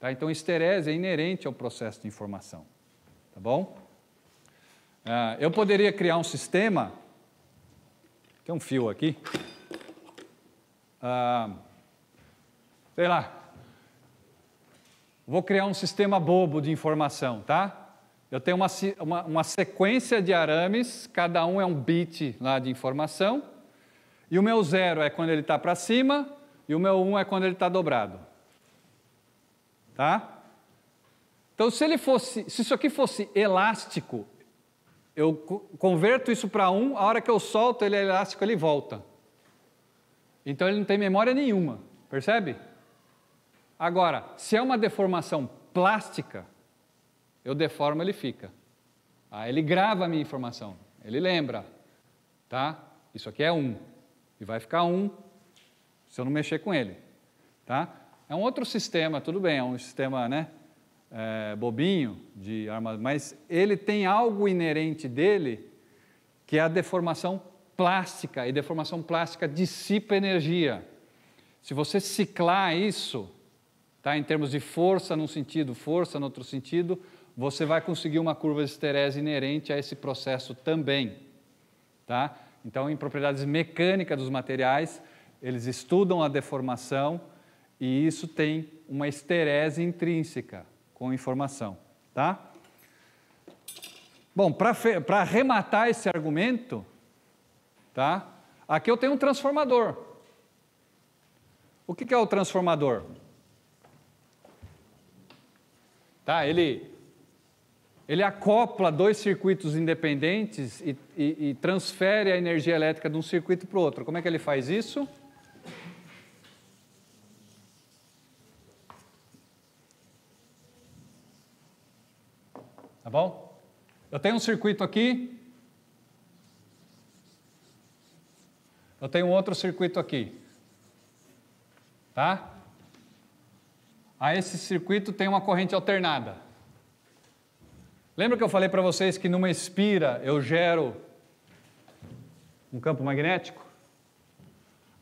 Tá? Então, esterese é inerente ao processo de informação, tá bom? Ah, eu poderia criar um sistema, tem um fio aqui, ah, sei lá, Vou criar um sistema bobo de informação, tá? Eu tenho uma, uma, uma sequência de arames, cada um é um bit lá de informação, e o meu zero é quando ele está para cima, e o meu um é quando ele está dobrado. Tá? Então, se ele fosse, se isso aqui fosse elástico, eu converto isso para um, a hora que eu solto ele é elástico, ele volta. Então ele não tem memória nenhuma, percebe? Agora, se é uma deformação plástica, eu deformo, ele fica. Ah, ele grava a minha informação, ele lembra, tá? Isso aqui é um e vai ficar um se eu não mexer com ele, tá? É um outro sistema, tudo bem, é um sistema, né? É, bobinho de armas mas ele tem algo inerente dele que é a deformação plástica e deformação plástica dissipa energia. Se você ciclar isso, tá? em termos de força num sentido, força no outro sentido, você vai conseguir uma curva de esterese inerente a esse processo também. Tá? Então, em propriedades mecânicas dos materiais, eles estudam a deformação e isso tem uma esterese intrínseca com informação. Tá? Bom, para arrematar esse argumento, tá? aqui eu tenho um transformador. O que, que é o transformador? Tá? Ele, ele acopla dois circuitos independentes e, e, e transfere a energia elétrica de um circuito para o outro. Como é que ele faz isso? Tá bom? Eu tenho um circuito aqui. Eu tenho outro circuito aqui. Tá? a esse circuito tem uma corrente alternada. Lembra que eu falei para vocês que numa espira eu gero um campo magnético?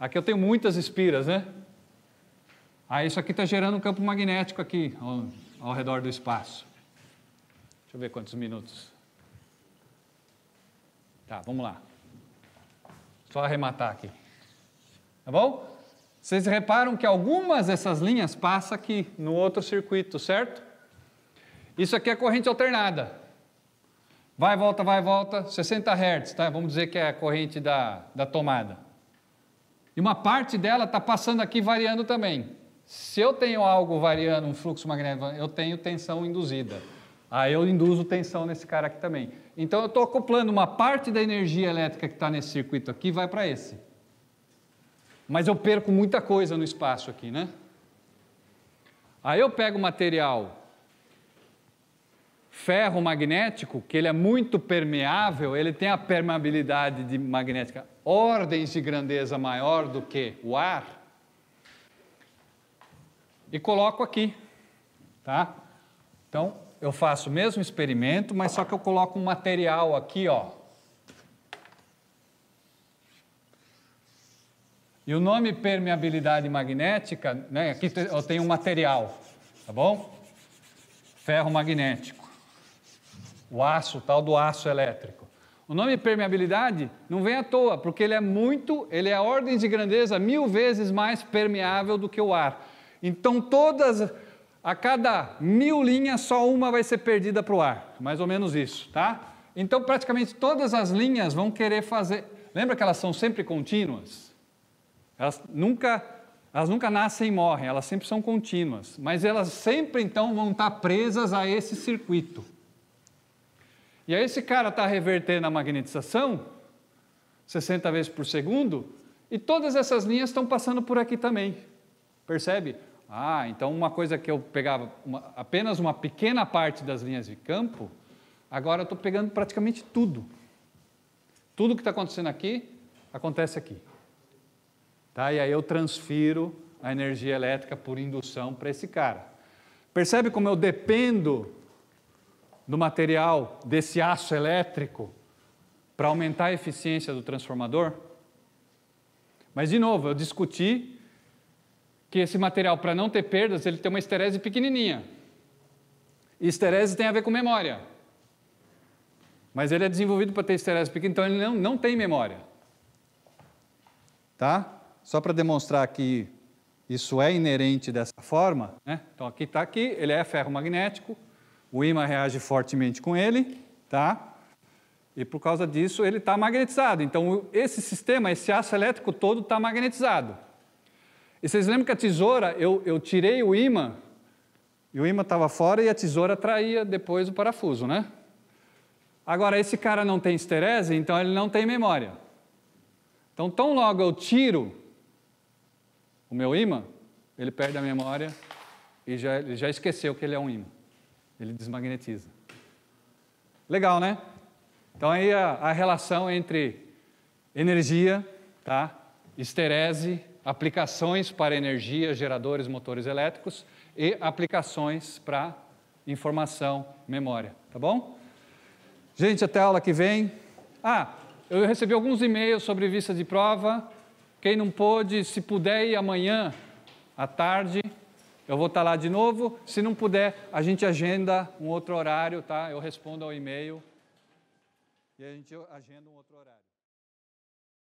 Aqui eu tenho muitas espiras, né? Ah, isso aqui está gerando um campo magnético aqui, ao, ao redor do espaço. Deixa eu ver quantos minutos. Tá, vamos lá. Só arrematar aqui. Tá bom? Vocês reparam que algumas dessas linhas passam aqui no outro circuito, certo? Isso aqui é corrente alternada. Vai, volta, vai, volta, 60 Hz, tá? Vamos dizer que é a corrente da, da tomada. E uma parte dela está passando aqui variando também. Se eu tenho algo variando, um fluxo magnético, eu tenho tensão induzida. Aí eu induzo tensão nesse cara aqui também. Então eu estou acoplando uma parte da energia elétrica que está nesse circuito aqui vai para esse mas eu perco muita coisa no espaço aqui, né? Aí eu pego material ferro magnético, que ele é muito permeável, ele tem a permeabilidade de magnética ordens de grandeza maior do que o ar, e coloco aqui, tá? Então, eu faço o mesmo experimento, mas só que eu coloco um material aqui, ó, E o nome permeabilidade magnética, né, aqui eu tenho um material, tá bom? Ferro magnético. O aço, tal do aço elétrico. O nome permeabilidade não vem à toa, porque ele é muito, ele é a ordem de grandeza mil vezes mais permeável do que o ar. Então todas, a cada mil linhas, só uma vai ser perdida para o ar. Mais ou menos isso, tá? Então praticamente todas as linhas vão querer fazer. Lembra que elas são sempre contínuas? Elas nunca, elas nunca nascem e morrem, elas sempre são contínuas, mas elas sempre então vão estar presas a esse circuito. E aí esse cara está revertendo a magnetização 60 vezes por segundo, e todas essas linhas estão passando por aqui também. Percebe? Ah, então uma coisa que eu pegava uma, apenas uma pequena parte das linhas de campo, agora eu estou pegando praticamente tudo. Tudo que está acontecendo aqui acontece aqui. Tá? E aí eu transfiro a energia elétrica por indução para esse cara. Percebe como eu dependo do material, desse aço elétrico, para aumentar a eficiência do transformador? Mas, de novo, eu discuti que esse material, para não ter perdas, ele tem uma esterese pequenininha. E esterese tem a ver com memória. Mas ele é desenvolvido para ter esterese pequena, então ele não, não tem memória. Tá? só para demonstrar que isso é inerente dessa forma, né? então aqui está aqui, ele é ferromagnético, o ímã reage fortemente com ele, tá? E por causa disso ele está magnetizado. Então esse sistema, esse aço elétrico todo está magnetizado. E vocês lembram que a tesoura, eu, eu tirei o ímã, e o ímã estava fora e a tesoura traía depois o parafuso, né? Agora, esse cara não tem esterese, então ele não tem memória. Então, tão logo eu tiro o meu ímã, ele perde a memória e já, ele já esqueceu que ele é um ímã. Ele desmagnetiza. Legal, né? Então aí a, a relação entre energia, tá? esterese, aplicações para energia, geradores, motores elétricos e aplicações para informação, memória, tá bom? Gente, até a aula que vem. Ah, eu recebi alguns e-mails sobre vista de prova. Quem não pôde, se puder ir amanhã à tarde, eu vou estar lá de novo. Se não puder, a gente agenda um outro horário, tá? Eu respondo ao e-mail e a gente agenda um outro horário.